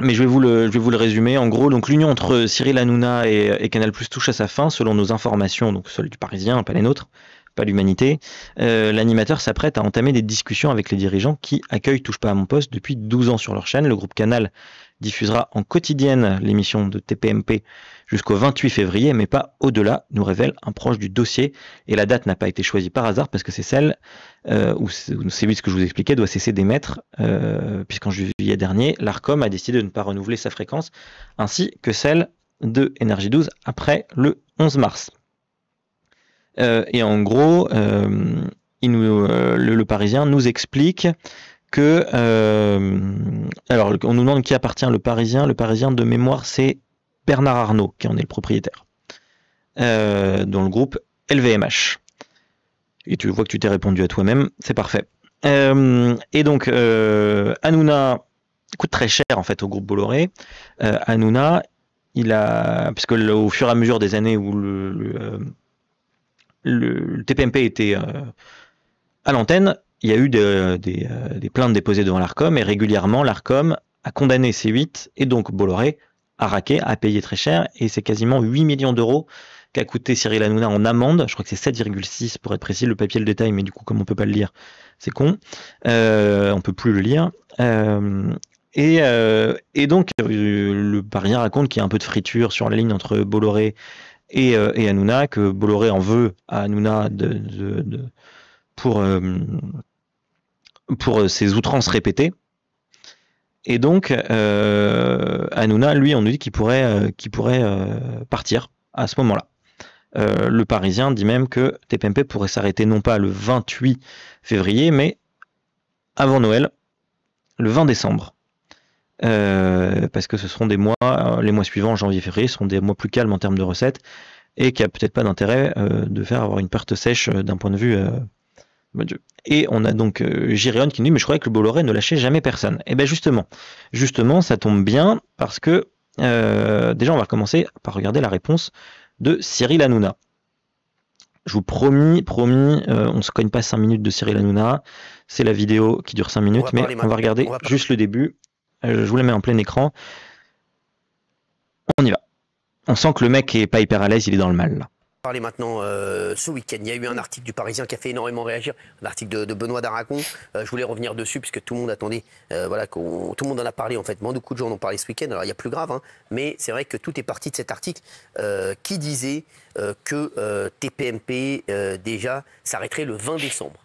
A: mais je vais, vous le, vous le résumer. En gros, l'union entre Cyril Hanouna et, Canal touche à sa fin, selon nos informations, donc celles du Parisien, pas les nôtres, pas l'humanité. Euh, l'animateur s'apprête à entamer des discussions avec les dirigeants qui accueillent Touche pas à mon poste depuis 12 ans sur leur chaîne. Le groupe Canal diffusera en quotidienne l'émission de TPMP jusqu'au 28 février, mais pas au-delà, nous révèle un proche du dossier. Et la date n'a pas été choisie par hasard parce que c'est celle euh, où, c'est ce que je vous expliquais, doit cesser d'émettre, euh, puisqu'en juillet dernier, l'ARCOM a décidé de ne pas renouveler sa fréquence, ainsi que celle de Energy 12 après le 11 mars. Euh, et en gros, le, Parisien nous explique que alors on nous demande qui appartient le Parisien. Le Parisien de mémoire c'est Bernard Arnault, qui en est le propriétaire, euh, dans le groupe LVMH. Et tu vois que tu t'es répondu à toi-même, c'est parfait. Euh, et donc, euh, Hanouna coûte très cher en fait au groupe Bolloré. Euh, Hanouna, il a, puisque au fur et à mesure des années où le, TPMP était à l'antenne, il y a eu des plaintes déposées devant l'ARCOM et régulièrement l'ARCOM a condamné C8 et donc Bolloré raqué, a payé très cher, et c'est quasiment 8 millions d'euros qu'a coûté Cyril Hanouna en amende. Je crois que c'est 7,6 pour être précis. Le papier le détail, mais du coup, comme on ne peut pas le lire, c'est con. Euh, on peut plus le lire. Euh, euh, et, donc, euh, le parier raconte qu'il y a un peu de friture sur la ligne entre Bolloré et, Hanouna, que Bolloré en veut à Hanouna pour, pour ses outrances répétées. Et donc, euh, Hanouna, lui, on nous dit qu'il pourrait, euh, pourrait euh, partir à ce moment-là. Euh, le Parisien dit même que TPMP pourrait s'arrêter non pas le 28 février, mais avant Noël, le 20 décembre. parce que ce seront des mois, les mois suivants, janvier, février, seront des mois plus calmes en termes de recettes et qu'il n'y a peut-être pas d'intérêt de faire avoir une perte sèche d'un point de vue bah, et on a donc euh, qui nous dit Mais je croyais que le Bolloré ne lâchait jamais personne. Et eh bien justement, justement, ça tombe bien parce que euh, déjà, on va commencer par regarder la réponse de Cyril Hanouna. Je vous promis, promis, on euh, on se cogne pas 5 minutes de Cyril Hanouna. C'est la vidéo qui dure 5 minutes, mais on va regarder juste le début. je vous la mets en plein écran. On y va. On sent que le mec est pas hyper à l'aise, il est dans le mal là
C: parler maintenant euh, ce week-end. Il y a eu un article du Parisien qui a fait énormément réagir, l'article de, Benoît Daragon. Euh, je voulais revenir dessus puisque tout le monde attendait, euh, voilà, tout le monde en a parlé en fait. Beaucoup de gens en ont parlé ce week-end. Alors il y a plus grave, hein. mais c'est vrai que tout est parti de cet article qui disait que TPMP déjà s'arrêterait le 20 décembre.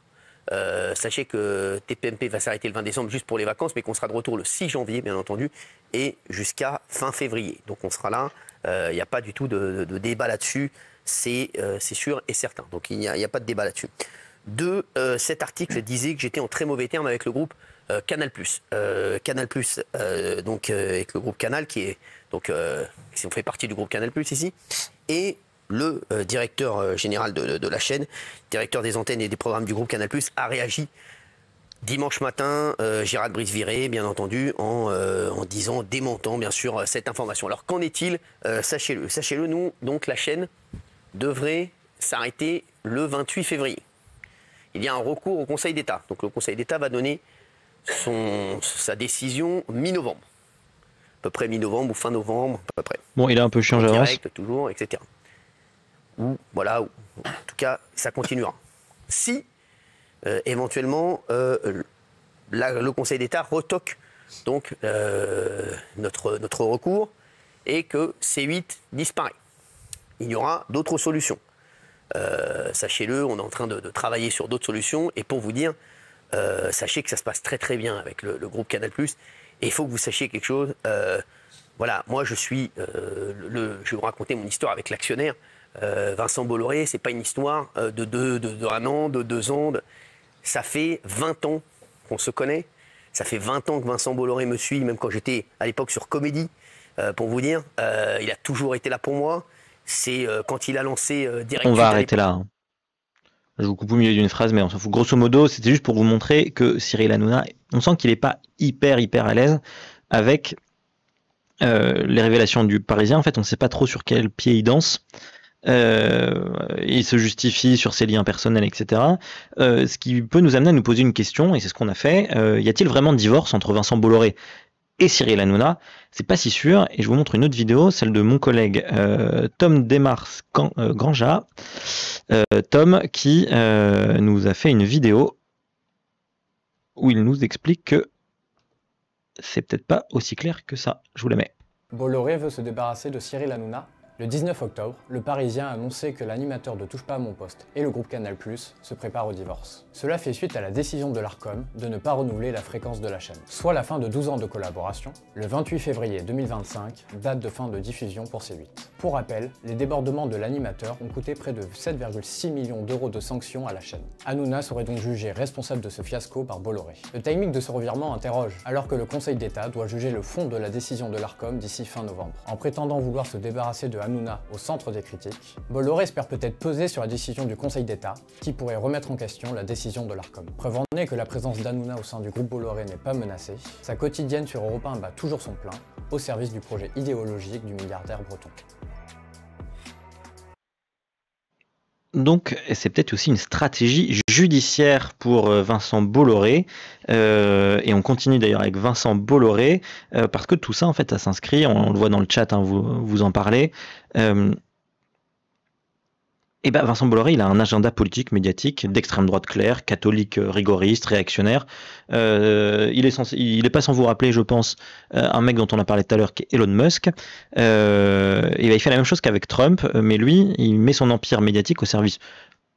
C: sachez que TPMP va s'arrêter le 20 décembre juste pour les vacances, mais qu'on sera de retour le 6 janvier, bien entendu, et jusqu'à fin février. Donc on sera là. Il n'y a pas du tout de débat là-dessus. Euh, c'est sûr et certain. Donc il n'y a, pas de débat là-dessus. Deux, euh, cet article disait que j'étais en très mauvais terme avec le groupe euh, Canal+. Canal+, donc avec le groupe Canal qui est donc si on fait partie du groupe Canal+ ici et le directeur général de, la chaîne, directeur des antennes et des programmes du groupe Canal+, a réagi dimanche matin, Gérard Brice-Viré, bien entendu, en, en, disant, démentant bien sûr cette information. Alors qu'en est-il Sachez-le, sachez-le, nous, donc la chaîne devrait s'arrêter le 28 février. Il y a un recours au Conseil d'État. Donc le Conseil d'État va donner son, sa décision mi-novembre. À peu près mi-novembre ou fin novembre, à peu près.
A: Bon, il a un peu changé d'avance. Direct,
C: toujours, etc. Ou, voilà, en tout cas, ça continuera. Si, euh, éventuellement, euh, le Conseil d'État retoque donc, euh, notre, notre recours et que C8 disparaît il y aura d'autres solutions. Euh, sachez-le, on est en train de, travailler sur d'autres solutions. Et pour vous dire, euh, sachez que ça se passe très très bien avec le, groupe Canal+. Et il faut que vous sachiez quelque chose. Euh, voilà, moi je suis, le, je vais vous raconter mon histoire avec l'actionnaire Vincent Bolloré. C'est pas une histoire de, de, un an, de deux ans. Ça fait 20 ans qu'on se connaît. Ça fait 20 ans que Vincent Bolloré me suit, même quand j'étais à l'époque sur Comédie, pour vous dire. il a toujours été là pour moi. C'est euh, quand il a lancé euh, On va arrêter là.
A: Hein. Je vous coupe au milieu d'une phrase, mais on s'en fout. Grosso modo, c'était juste pour vous montrer que Cyril Hanouna, on sent qu'il n'est pas hyper, hyper à l'aise avec euh, les révélations du Parisien. En fait, on ne sait pas trop sur quel pied il danse. il se justifie sur ses liens personnels, etc. ce qui peut nous amener à nous poser une question, et c'est ce qu'on a fait. y a-t-il vraiment divorce entre Vincent Bolloré et Cyril Hanouna. C'est pas si sûr. Et je vous montre une autre vidéo, celle de mon collègue euh, Tom Demars euh, Granja. Euh, Tom qui nous a fait une vidéo où il nous explique que c'est peut-être pas aussi clair que ça. Je vous la mets. Bolloré veut se débarrasser de Cyril Hanouna le 19 octobre, le Parisien a annoncé que l'animateur de Touche pas à mon poste et le groupe Canal+, Plus se prépare au divorce. Cela fait suite à la décision de l'ARCOM de ne pas renouveler la fréquence de la chaîne, soit la fin de 12 ans de collaboration, le 28 février 2025, date de fin de diffusion pour C8. Pour rappel, les débordements de l'animateur ont coûté près de 7,6 millions d'euros de sanctions à la chaîne. Hanouna serait donc jugé responsable de ce fiasco par Bolloré. Le timing de ce revirement interroge, alors que le Conseil d'État doit juger le fond de la décision de l'ARCOM d'ici fin novembre. En prétendant vouloir se débarrasser de Hanouna au centre des critiques, Bolloré espère peut-être peser sur la décision du Conseil d'État, qui pourrait remettre en question la décision de l'ARCOM. Preuve en est que la présence d'Hanouna au sein du groupe Bolloré n'est pas menacée, sa quotidienne sur Europe 1 bat toujours son plein, au service du projet idéologique du milliardaire breton. Donc, c'est peut-être aussi une stratégie judiciaire pour euh, Vincent Bolloré. Euh, et on continue d'ailleurs avec Vincent Bolloré, euh, parce que tout ça, en fait, ça s'inscrit, on, le voit dans le chat, hein, vous, vous en parlez. Eh ben, Vincent Bolloré, il a un agenda politique, médiatique, d'extrême droite claire, catholique euh, rigoriste, réactionnaire. Euh, il, est pas sans vous rappeler, je pense, euh, un mec dont on a parlé tout à l'heure, qui est Elon Musk. et il fait la même chose qu'avec Trump, mais lui, il met son empire médiatique au service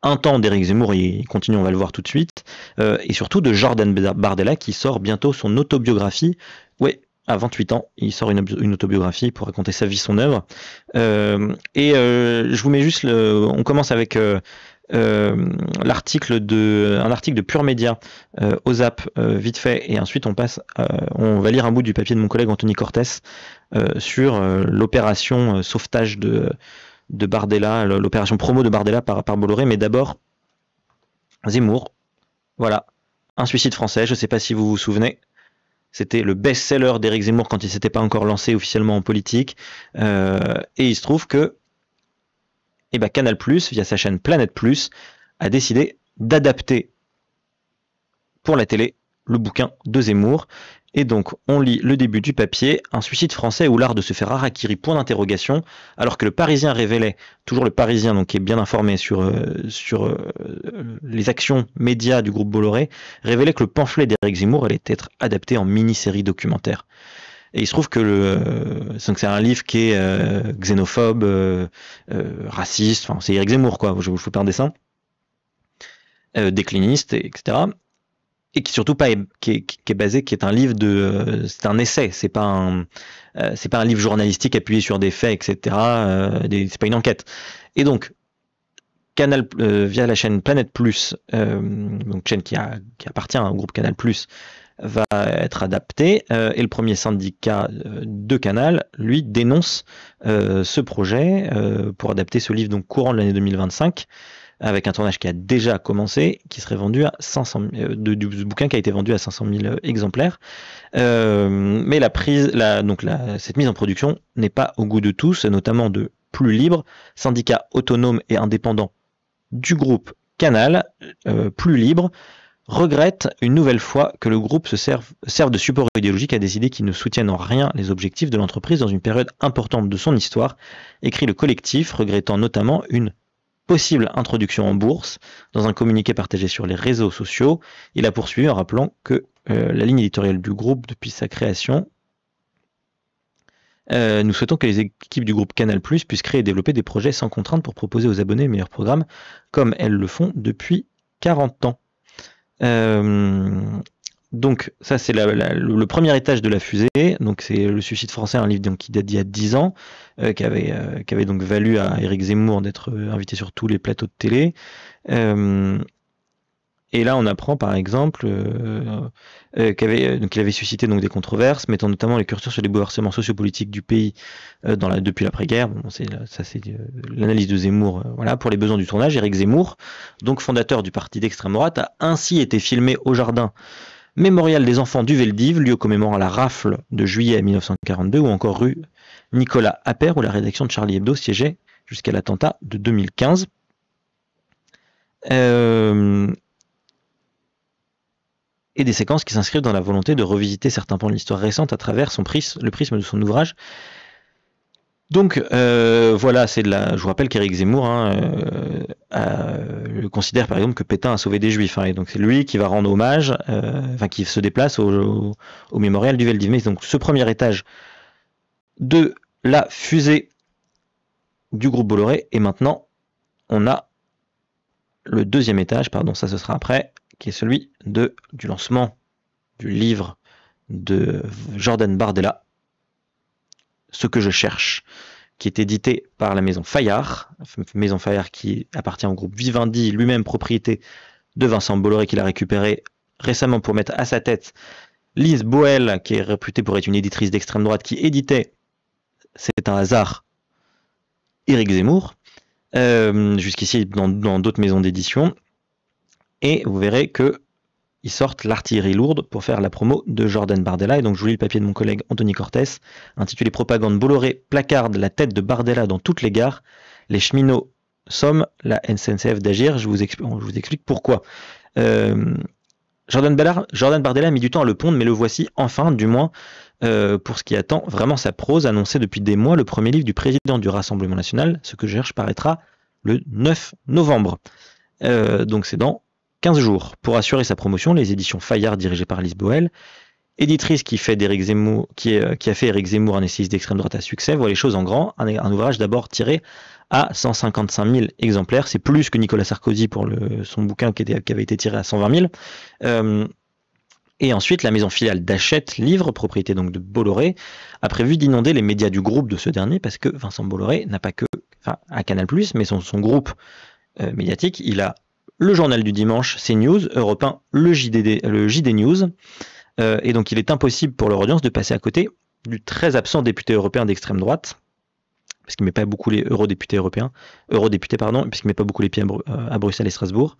A: un temps d'Éric Zemmour, il continue, on va le voir tout de suite, et surtout de Jordan Bardella qui sort bientôt son autobiographie. Ouais, à 28 ans, il sort une, autobiographie pour raconter sa vie, son œuvre. Euh, et euh, je vous mets juste, le, on commence avec euh, l'article de, un article de Pure Média, OZAP, vite fait, et ensuite on passe, on va lire un bout du papier de mon collègue Anthony Cortés sur l'opération sauvetage de, de Bardella, l'opération promo de Bardella par, par Bolloré, mais d'abord Zemmour, voilà, un suicide français, je ne sais pas si vous vous souvenez. C'était le best-seller d'Éric Zemmour quand il s'était pas encore lancé officiellement en politique. Euh, et il se trouve que eh ben, Canal+, via sa chaîne Planète+, a décidé d'adapter pour la télé le bouquin de Zemmour. Et donc, on lit le début du papier, un suicide français ou l'art de se faire harakiri, point d'interrogation, alors que le Parisien révélait, toujours le Parisien, donc qui est bien informé sur, euh, sur euh, les actions médias du groupe Bolloré, révélait que le pamphlet d'Éric Zemmour allait être adapté en mini-série documentaire. Et il se trouve que le, euh, c'est un livre qui est xénophobe, raciste, enfin, c'est Éric Zemmour, quoi, je, vous fais un dessin, décliniste, etc et qui surtout pas est, qui, est, basé, qui est un livre de, c'est un essai, c'est pas un, euh, c'est pas un livre journalistique appuyé sur des faits, etc. Euh, c'est pas une enquête. Et donc Canal euh, via la chaîne Planète Plus, donc chaîne qui, appartient au groupe Canal Plus, va être adapté et le premier syndicat de Canal, lui, dénonce ce projet pour adapter ce livre donc courant de l'année 2025 avec un tournage qui a déjà commencé, qui serait vendu à 500 euh, du bouquin qui a été vendu à 500 000 euh, exemplaires. Euh, mais la prise, donc cette mise en production n'est pas au goût de tous, notamment de Plus Libre, syndicat autonome et indépendant du groupe Canal, Plus Libre regrette une nouvelle fois que le groupe se serve, serve de support idéologique à des idées qui ne soutiennent en rien les objectifs de l'entreprise dans une période importante de son histoire, écrit le collectif, regrettant notamment une possible introduction en bourse. Dans un communiqué partagé sur les réseaux sociaux, il a poursuivi en rappelant que euh, la ligne éditoriale du groupe depuis sa création, euh, nous souhaitons que les équipes du groupe Canal Plus puissent créer et développer des projets sans contrainte pour proposer aux abonnés les meilleurs programmes, comme elles le font depuis 40 ans. Euh, donc ça c'est le premier étage de la fusée. Donc c'est le suicide français, un livre donc, qui date d'il y a 10 ans, euh, euh, qui, avait, donc valu à Éric Zemmour d'être euh, invité sur tous les plateaux de télé. et là on apprend par exemple qu'il avait, suscité donc, des controverses, mettant notamment les curseurs sur les bouleversements sociopolitiques du pays depuis l'après-guerre. ça c'est l'analyse de Zemmour. voilà, pour les besoins du tournage, Éric Zemmour, donc fondateur du parti d'extrême droite, a ainsi été filmé au jardin Mémorial des enfants du Veldiv, lieu commémorant la rafle de juillet 1942, ou encore rue Nicolas Appert, où la rédaction de Charlie Hebdo siégeait jusqu'à l'attentat de 2015. Euh, et des séquences qui s'inscrivent dans la volonté de revisiter certains points de l'histoire récente à travers le prisme de son ouvrage donc euh, voilà, c'est de la. Je vous rappelle qu'Éric Zemmour hein, euh, euh, considère par exemple que Pétain a sauvé des Juifs, hein, donc c'est lui qui va rendre hommage, enfin qui se déplace au, au, mémorial du Veldiv. donc ce premier étage de la fusée du groupe Bolloré, et maintenant on a le deuxième étage, pardon, ça ce sera après, qui est celui de du lancement du livre de Jordan Bardella ce que je cherche, qui est édité par la maison Fayard, maison Fayard qui appartient au groupe Vivendi, lui-même propriété de Vincent Bolloré, qu'il a récupéré récemment pour mettre à sa tête Lise Boel, qui est réputée pour être une éditrice d'extrême droite, qui éditait, c'est un hasard, Eric Zemmour, euh, jusqu'ici dans d'autres maisons d'édition. Et vous verrez que ils sortent l'artillerie lourde pour faire la promo de Jordan Bardella. Et donc je vous lis le papier de mon collègue Anthony Cortès, intitulé Propagande Bolloré placarde la tête de Bardella dans toutes les gares. Les cheminots sommes la SNCF d'agir. Je, vous explique, pourquoi. Euh, Jordan, Bardella a mis du temps à le pondre, mais le voici enfin, du moins euh, pour ce qui attend vraiment sa prose, annoncée depuis des mois, le premier livre du président du Rassemblement national, ce que je cherche, paraîtra le 9 novembre. Euh, donc c'est dans 15 jours pour assurer sa promotion, les éditions Fayard dirigées par Lise Boel, éditrice qui, fait Zemmour, qui, euh, qui, a fait Eric Zemmour un essayiste d'extrême droite à succès, voit les choses en grand, un, ouvrage d'abord tiré à 155 000 exemplaires, c'est plus que Nicolas Sarkozy pour le, son bouquin qui, qui, avait été tiré à 120 000. Euh, et ensuite, la maison filiale d'Achète Livre, propriété donc de Bolloré, a prévu d'inonder les médias du groupe de ce dernier parce que Vincent Bolloré n'a pas que, un à Canal+, mais son, groupe euh, médiatique, il a le journal du dimanche, CNews, Europe 1, le, JDD, le JD News. Euh, et donc il est impossible pour leur audience de passer à côté du très absent député européen d'extrême droite, parce qu'il ne met pas beaucoup les eurodéputés européens, eurodéputés pardon, parce qu'il met pas beaucoup les pieds à, euh, Bruxelles et Strasbourg.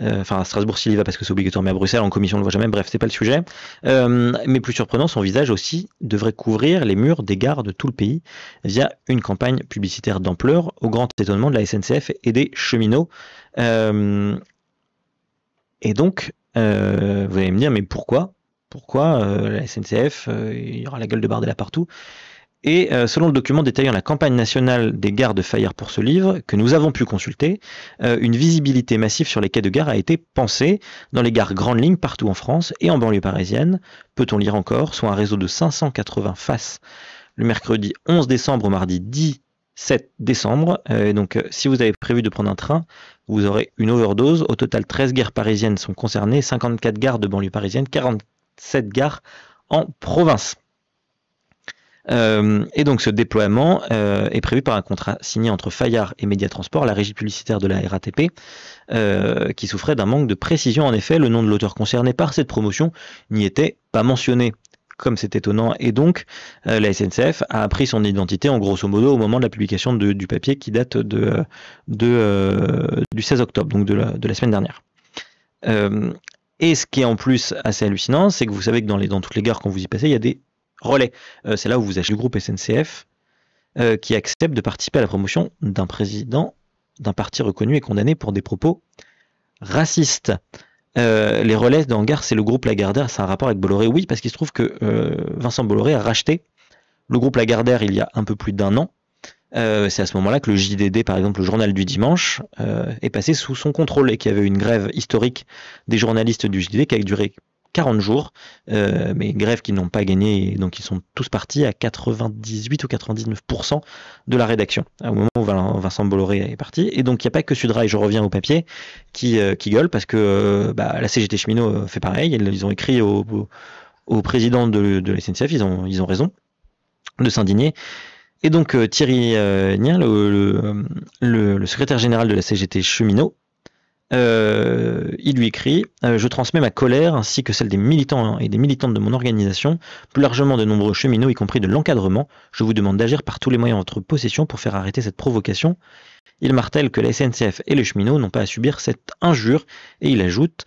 A: Euh, enfin, à Strasbourg s'il y va parce que c'est obligatoire, mais à Bruxelles en commission on ne le voit jamais. Bref, ce n'est pas le sujet. mais plus surprenant, son visage aussi devrait couvrir les murs des gares de tout le pays via une campagne publicitaire d'ampleur, au grand étonnement de la SNCF et des cheminots. Euh, et donc, euh, vous allez me dire, mais pourquoi Pourquoi euh, la SNCF, il y aura la gueule de Bardella partout et selon le document détaillant la campagne nationale des gares de Fayard pour ce livre, que nous avons pu consulter, une visibilité massive sur les quais de gare a été pensée dans les gares grandes lignes partout en France et en banlieue parisienne, peut-on lire encore, soit un réseau de 580 faces le mercredi 11 décembre au mardi 10 7 décembre. Euh, et donc, euh, si vous avez prévu de prendre un train, vous aurez une overdose. Au total, 13 gares parisiennes sont concernées, 54 gares de banlieue parisienne, 47 gares en province. Euh, et donc ce déploiement est prévu par un contrat signé entre Fayard et Média Transport, la régie publicitaire de la RATP, qui souffrait d'un manque de précision. En effet, le nom de l'auteur concerné par cette promotion n'y était pas mentionné comme c'est étonnant. Et donc, euh, la SNCF a appris son identité, en grosso modo, au moment de la publication du papier qui date de, euh, du 16 octobre, donc de la, semaine dernière. Euh, et ce qui est en plus assez hallucinant, c'est que vous savez que dans, les, dans toutes les gares, quand vous y passez, il y a des relais. c'est là où vous achetez le groupe SNCF qui accepte de participer à la promotion d'un président d'un parti reconnu et condamné pour des propos racistes. Euh, les relais d'Hangar c'est le groupe Lagardère, c'est un rapport avec Bolloré Oui, parce qu'il se trouve que euh, Vincent Bolloré a racheté le groupe Lagardère il y a un peu plus d'un an. Euh, c'est à ce moment-là que le JDD, par exemple le journal du dimanche, est passé sous son contrôle et qu'il y avait une grève historique des journalistes du JDD qui a duré 40 jours, euh, mais grève qui n'ont pas gagné, donc ils sont tous partis à 98 ou 99% de la rédaction, au moment où Vincent Bolloré est parti. Et donc il n'y a pas que Sudra, et je reviens au papier, qui, euh, gueule, parce que euh, bah, la CGT Cheminot fait pareil, ils ont écrit au, président de, la SNCF, ils ont, raison de s'indigner. Et donc Thierry Nien, le secrétaire général de la CGT Cheminot, euh, il lui écrit euh, Je transmets ma colère ainsi que celle des militants et des militantes de mon organisation, plus largement de nombreux cheminots, y compris de l'encadrement. Je vous demande d'agir par tous les moyens en votre possession pour faire arrêter cette provocation. Il martèle que la SNCF et les cheminots n'ont pas à subir cette injure et il ajoute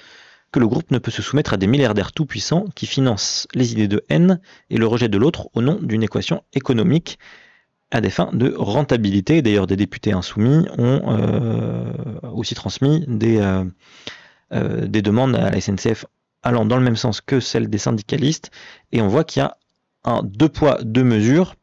A: que le groupe ne peut se soumettre à des milliardaires tout-puissants qui financent les idées de haine et le rejet de l'autre au nom d'une équation économique à des fins de rentabilité. D'ailleurs, des députés insoumis ont euh, aussi transmis des, euh, euh, des demandes à la SNCF allant dans le même sens que celle des syndicalistes. Et on voit qu'il y a un deux poids, deux mesures,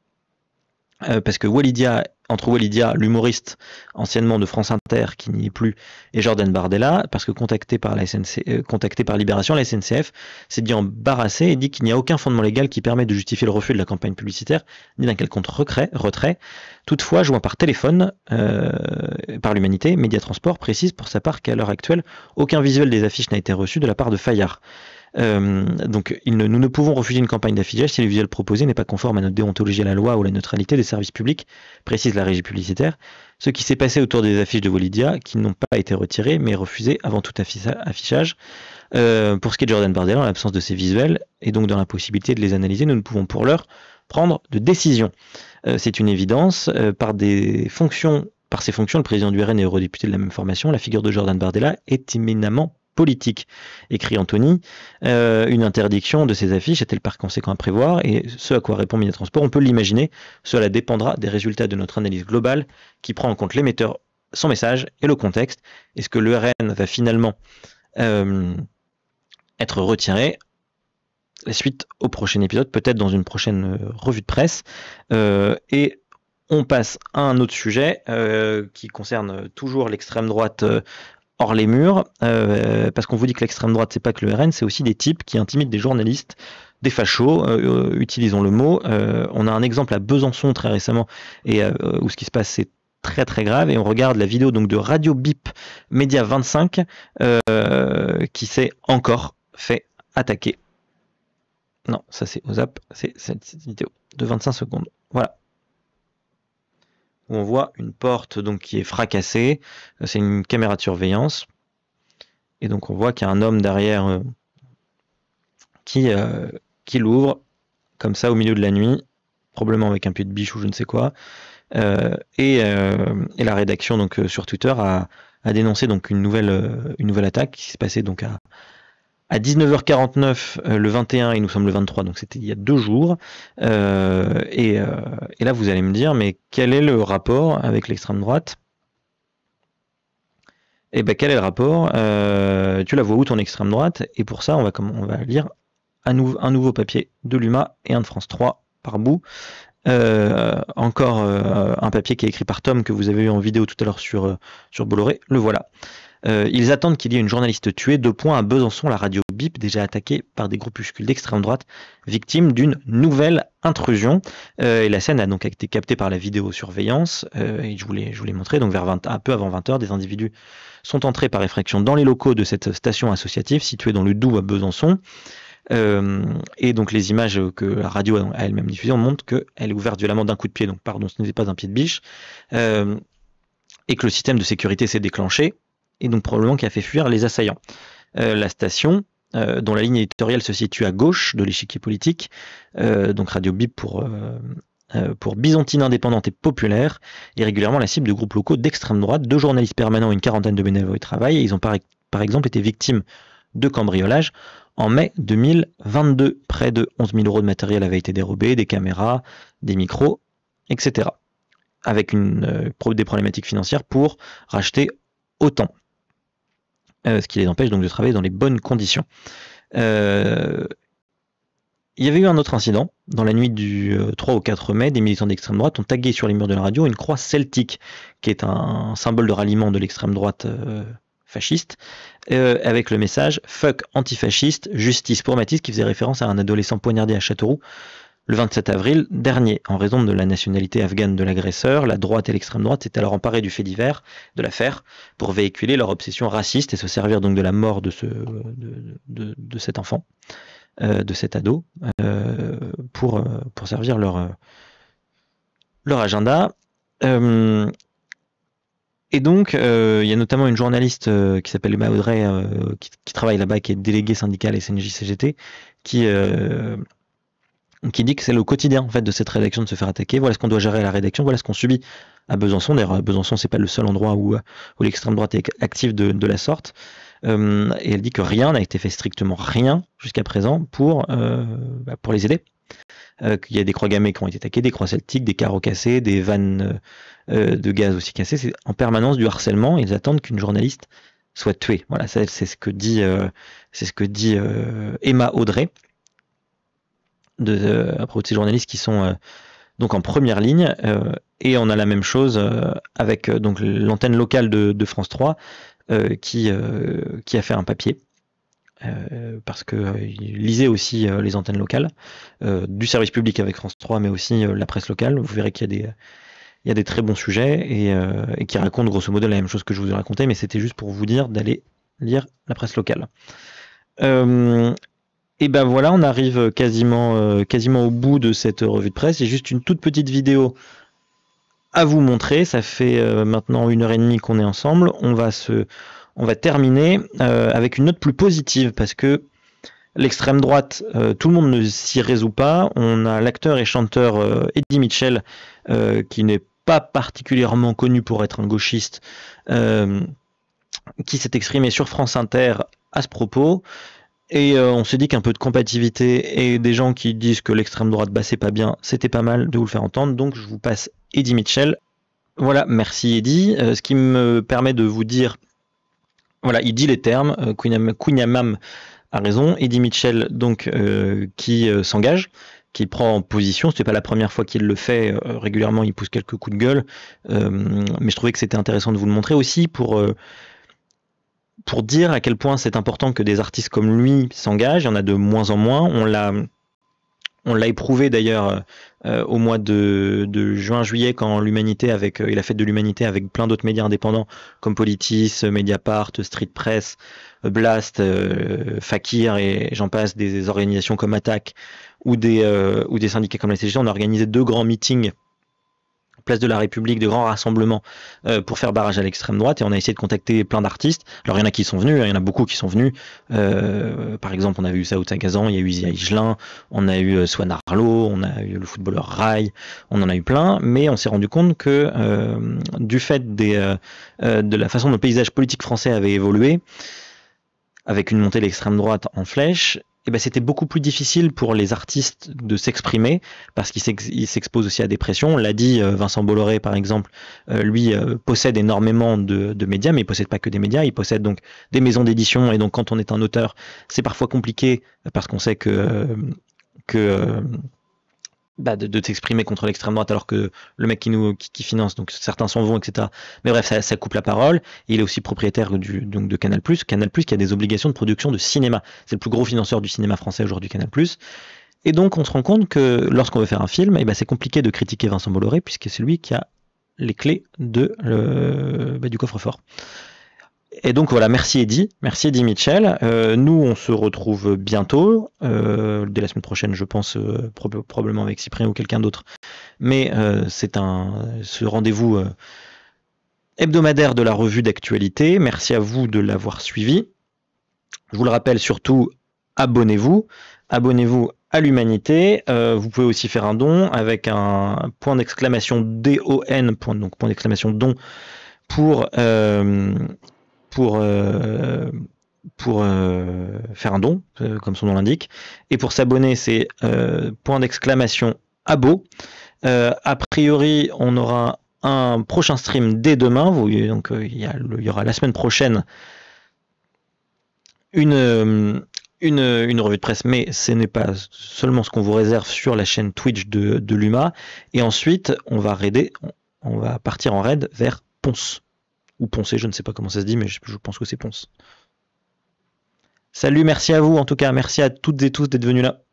A: parce que Walidia entre Lydia, l'humoriste anciennement de France Inter, qui n'y est plus, et Jordan Bardella, parce que contacté par, la euh, contacté par Libération, la SNCF s'est dit embarrassée et dit qu'il n'y a aucun fondement légal qui permet de justifier le refus de la campagne publicitaire, ni d'un quelconque retrait. retrait. Toutefois, joint par téléphone euh, par l'humanité, Média Transport précise pour sa part qu'à l'heure actuelle, aucun visuel des affiches n'a été reçu de la part de Fayard. Euh, donc nous ne pouvons refuser une campagne d'affichage si le visuel proposé n'est pas conforme à notre déontologie à la loi ou à la neutralité des services publics, précise la régie publicitaire. Ce qui s'est passé autour des affiches de Volidia, qui n'ont pas été retirées, mais refusées avant tout affichage. Euh, pour ce qui est de Jordan Bardella, en l'absence de ces visuels, et donc dans la possibilité de les analyser, nous ne pouvons pour l'heure prendre de décision. Euh, c'est une évidence. par des fonctions par ses fonctions, le président du RN et eurodéputé de la même formation, la figure de Jordan Bardella est éminemment politique, écrit Anthony. Euh, une interdiction de ces affiches est le par conséquent à prévoir, et ce à quoi répond Minet Transport, on peut l'imaginer, cela dépendra des résultats de notre analyse globale qui prend en compte l'émetteur, son message et le contexte. Est-ce que l'ERN va finalement euh, être retiré la suite au prochain épisode, peut-être dans une prochaine euh, revue de presse. et on passe à un autre sujet qui concerne toujours l'extrême droite hors les murs, euh, parce qu'on vous dit que l'extrême droite, c'est pas que le RN, c'est aussi des types qui intimident des journalistes, des fachos, euh, euh, utilisons le mot. on a un exemple à Besançon très récemment, et où ce qui se passe, c'est très très grave et on regarde la vidéo donc de Radio Bip Média 25 qui s'est encore fait attaquer. Non, ça c'est aux c'est cette vidéo de 25 secondes. Voilà on voit une porte donc qui est fracassée. Euh, c'est une caméra de surveillance. Et donc on voit qu'il y a un homme derrière euh, qui, euh, qui l'ouvre, comme ça au milieu de la nuit, probablement avec un pied de biche ou je ne sais quoi. et, la rédaction donc sur Twitter a, a dénoncé donc une nouvelle, une nouvelle attaque qui s'est passée donc à, à 19h49 euh, le 21 et nous sommes le 23, donc c'était il y a deux jours. Euh, euh, et, là, vous allez me dire, mais quel est le rapport avec l'extrême droite Et eh bien quel est le rapport Tu la vois où ton extrême droite Et pour ça, on va, lire un, nouveau papier de l'UMA et un de France 3 par bout. encore un papier qui est écrit par Tom que vous avez eu en vidéo tout à l'heure sur, sur Bolloré. Le voilà. Euh, ils attendent qu'il y ait une journaliste tuée. Deux points à Besançon, la radio BIP, déjà attaquée par des groupuscules d'extrême droite, victime d'une nouvelle intrusion. Euh, et la scène a donc été captée par la vidéosurveillance. Euh, et je vous l'ai, je voulais montrer, montré. Donc vers 20, un peu avant 20h, des individus sont entrés par effraction dans les locaux de cette station associative située dans le Doubs à Besançon. Euh, et donc les images que la radio a elle-même diffusées montrent qu'elle est ouverte violemment d'un coup de pied, donc pardon, ce n'était pas un pied de biche, et que le système de sécurité s'est déclenché et donc probablement qui a fait fuir les assaillants. Euh, la station, euh, dont la ligne éditoriale se situe à gauche de l'échiquier politique, euh, donc Radio Bip pour, pour Byzantine indépendante et populaire, est régulièrement la cible de groupes locaux d'extrême droite, de journalistes permanents et une quarantaine de bénévoles au travail, ils ont par, exemple été victimes de cambriolage. En mai 2022, près de 11 000 euros de matériel avaient été dérobés, des caméras, des micros, etc. Avec des problématiques financières pour racheter autant. Euh, ce qui les empêche donc de travailler dans les bonnes conditions. Euh, il y avait eu un autre incident. Dans la nuit du 3 euh, au 4 mai, des militants d'extrême droite ont tagué sur les murs de la radio une croix celtique, qui est un symbole de ralliement de l'extrême droite fasciste, avec le message Fuck antifasciste, justice pour Matisse, qui faisait référence à un adolescent poignardé à Châteauroux le 27 avril dernier, en raison de la nationalité afghane de l'agresseur, la droite et l'extrême droite s'est alors emparée du fait divers, de l'affaire, pour véhiculer leur obsession raciste et se servir donc de la mort de, ce, de, cet enfant, euh, de cet ado, euh, pour, euh, pour servir leur, leur agenda. et donc, il y a notamment une journaliste qui s'appelle Emma qui, qui, travaille là-bas, qui est déléguée syndicale SNJ-CGT, qui qui dit que c'est le quotidien en fait de cette rédaction de se faire attaquer. Voilà ce qu'on doit gérer à la rédaction, voilà ce qu'on subit à Besançon. D'ailleurs, Besançon c'est pas le seul endroit où, l'extrême droite est active de, la sorte. Euh, et elle dit que rien n'a été fait strictement rien jusqu'à présent pour euh, bah, pour les aider. Euh, qu'il y a des croix gammées qui ont été attaquées, des croix celtiques, des carreaux cassés, des vannes de gaz aussi cassées. C'est en permanence du harcèlement. Ils attendent qu'une journaliste soit tuée. Voilà, c'est ce que dit c'est ce que dit Emma Audrey de, à propos de ces journalistes qui sont euh, donc en première ligne. Euh, et on a la même chose euh, avec donc l'antenne locale de, France 3 qui, qui a fait un papier. parce que euh, lisaient aussi les antennes locales du service public avec France 3, mais aussi la presse locale. Vous verrez qu'il y a des il y a des très bons sujets et, qui racontent grosso modo la même chose que je vous ai raconté, mais c'était juste pour vous dire d'aller lire la presse locale. Et ben voilà, on arrive euh, quasiment, euh, quasiment au bout de cette revue de presse. J'ai juste une toute petite vidéo à vous montrer. Ça fait euh, maintenant une heure et demie qu'on est ensemble. On va, se, on va terminer avec une note plus positive parce que l'extrême droite, tout le monde ne s'y résout pas. On a l'acteur et chanteur Eddie Mitchell qui n'est pas particulièrement connu pour être un gauchiste qui s'est exprimé sur France Inter à ce propos et euh, on s'est dit qu'un peu de compatibilité et des gens qui disent que l'extrême droite, bah, c'est pas bien, c'était pas mal de vous le faire entendre. Donc, je vous passe Eddie Mitchell. Voilà, merci Eddie. Euh, ce qui me permet de vous dire, voilà, il dit les termes. Euh, a raison. Eddie Mitchell, donc, euh, qui s'engage qui prend position, position. C'était pas la première fois qu'il le fait. régulièrement, il pousse quelques coups de gueule, mais je trouvais que c'était intéressant de vous le montrer aussi pour pour dire à quel point c'est important que des artistes comme lui s'engagent, il y en a de moins en moins. On l'a, on l'a éprouvé d'ailleurs euh, au mois de, de juin-juillet quand l'humanité avec il a fait de l'humanité avec plein d'autres médias indépendants comme Politis, Mediapart, Street Press, Blast, euh, Fakir et j'en passe des organisations comme Attaque ou des euh, ou des syndicats comme la CGT, on a organisé deux grands meetings place de la République, de grands rassemblements euh, pour faire barrage à l'extrême droite. Et on a essayé de contacter plein d'artistes. Alors il y en a qui sont venus, hein. il y en a beaucoup qui sont venus. Euh, par exemple, on a eu Saoud Sagazan, il y a eu Zia Higelin, on a eu euh, Swan Arlo, on a eu le footballeur Rai, on en a eu plein. Mais on s'est rendu compte que du fait de la façon dont le paysage politique français avait évolué, avec une montée de l'extrême droite en flèche, eh ben, c'était beaucoup plus difficile pour les artistes de s'exprimer parce qu'ils s'exposent aussi à des pressions. On l'a dit, euh, Vincent Bolloré, par exemple, euh, lui euh, possède énormément de, de, médias, mais il possède pas que des médias, il possède donc des maisons d'édition. Et donc, quand on est un auteur, c'est parfois compliqué parce qu'on sait que... que bah, de, s'exprimer contre l'extrême droite alors que le mec qui nous qui, finance, donc certains s'en vont, etc. Mais bref, ça, coupe la parole. il est aussi propriétaire du, donc de Canal+. Canal+ qui a des obligations de production de cinéma. C'est le plus gros financeur du cinéma français aujourd'hui, Canal+. Et donc on se rend compte que lorsqu'on veut faire un film, eh ben, c'est compliqué de critiquer Vincent Bolloré puisque c'est lui qui a les clés de le, bah, du coffre-fort. Et donc voilà, merci Eddy, merci Eddy Mitchell. Euh, nous, on se retrouve bientôt, euh, dès la semaine prochaine, je pense, euh, probablement avec Cyprien ou quelqu'un d'autre. Mais c'est un ce rendez-vous hebdomadaire de la revue d'actualité. Merci à vous de l'avoir suivi. Je vous le rappelle surtout, abonnez-vous, abonnez-vous à l'humanité. vous pouvez aussi faire un don avec un point d'exclamation DON, point, donc point d'exclamation don pour pour, euh, euh, faire un don, euh, comme son nom l'indique. Et pour s'abonner, c'est point d'exclamation abo. a priori, on aura un prochain stream dès demain. Vous, donc, il y, aura la semaine prochaine une. Une, revue de presse, mais ce n'est pas seulement ce qu'on vous réserve sur la chaîne Twitch de, Luma. Et ensuite, on va raider, on va partir en raid vers Ponce ou poncer, je ne sais pas comment ça se dit, mais je, je pense que c'est Ponce. Salut, merci à vous en tout cas, merci à toutes et tous d'être venus là.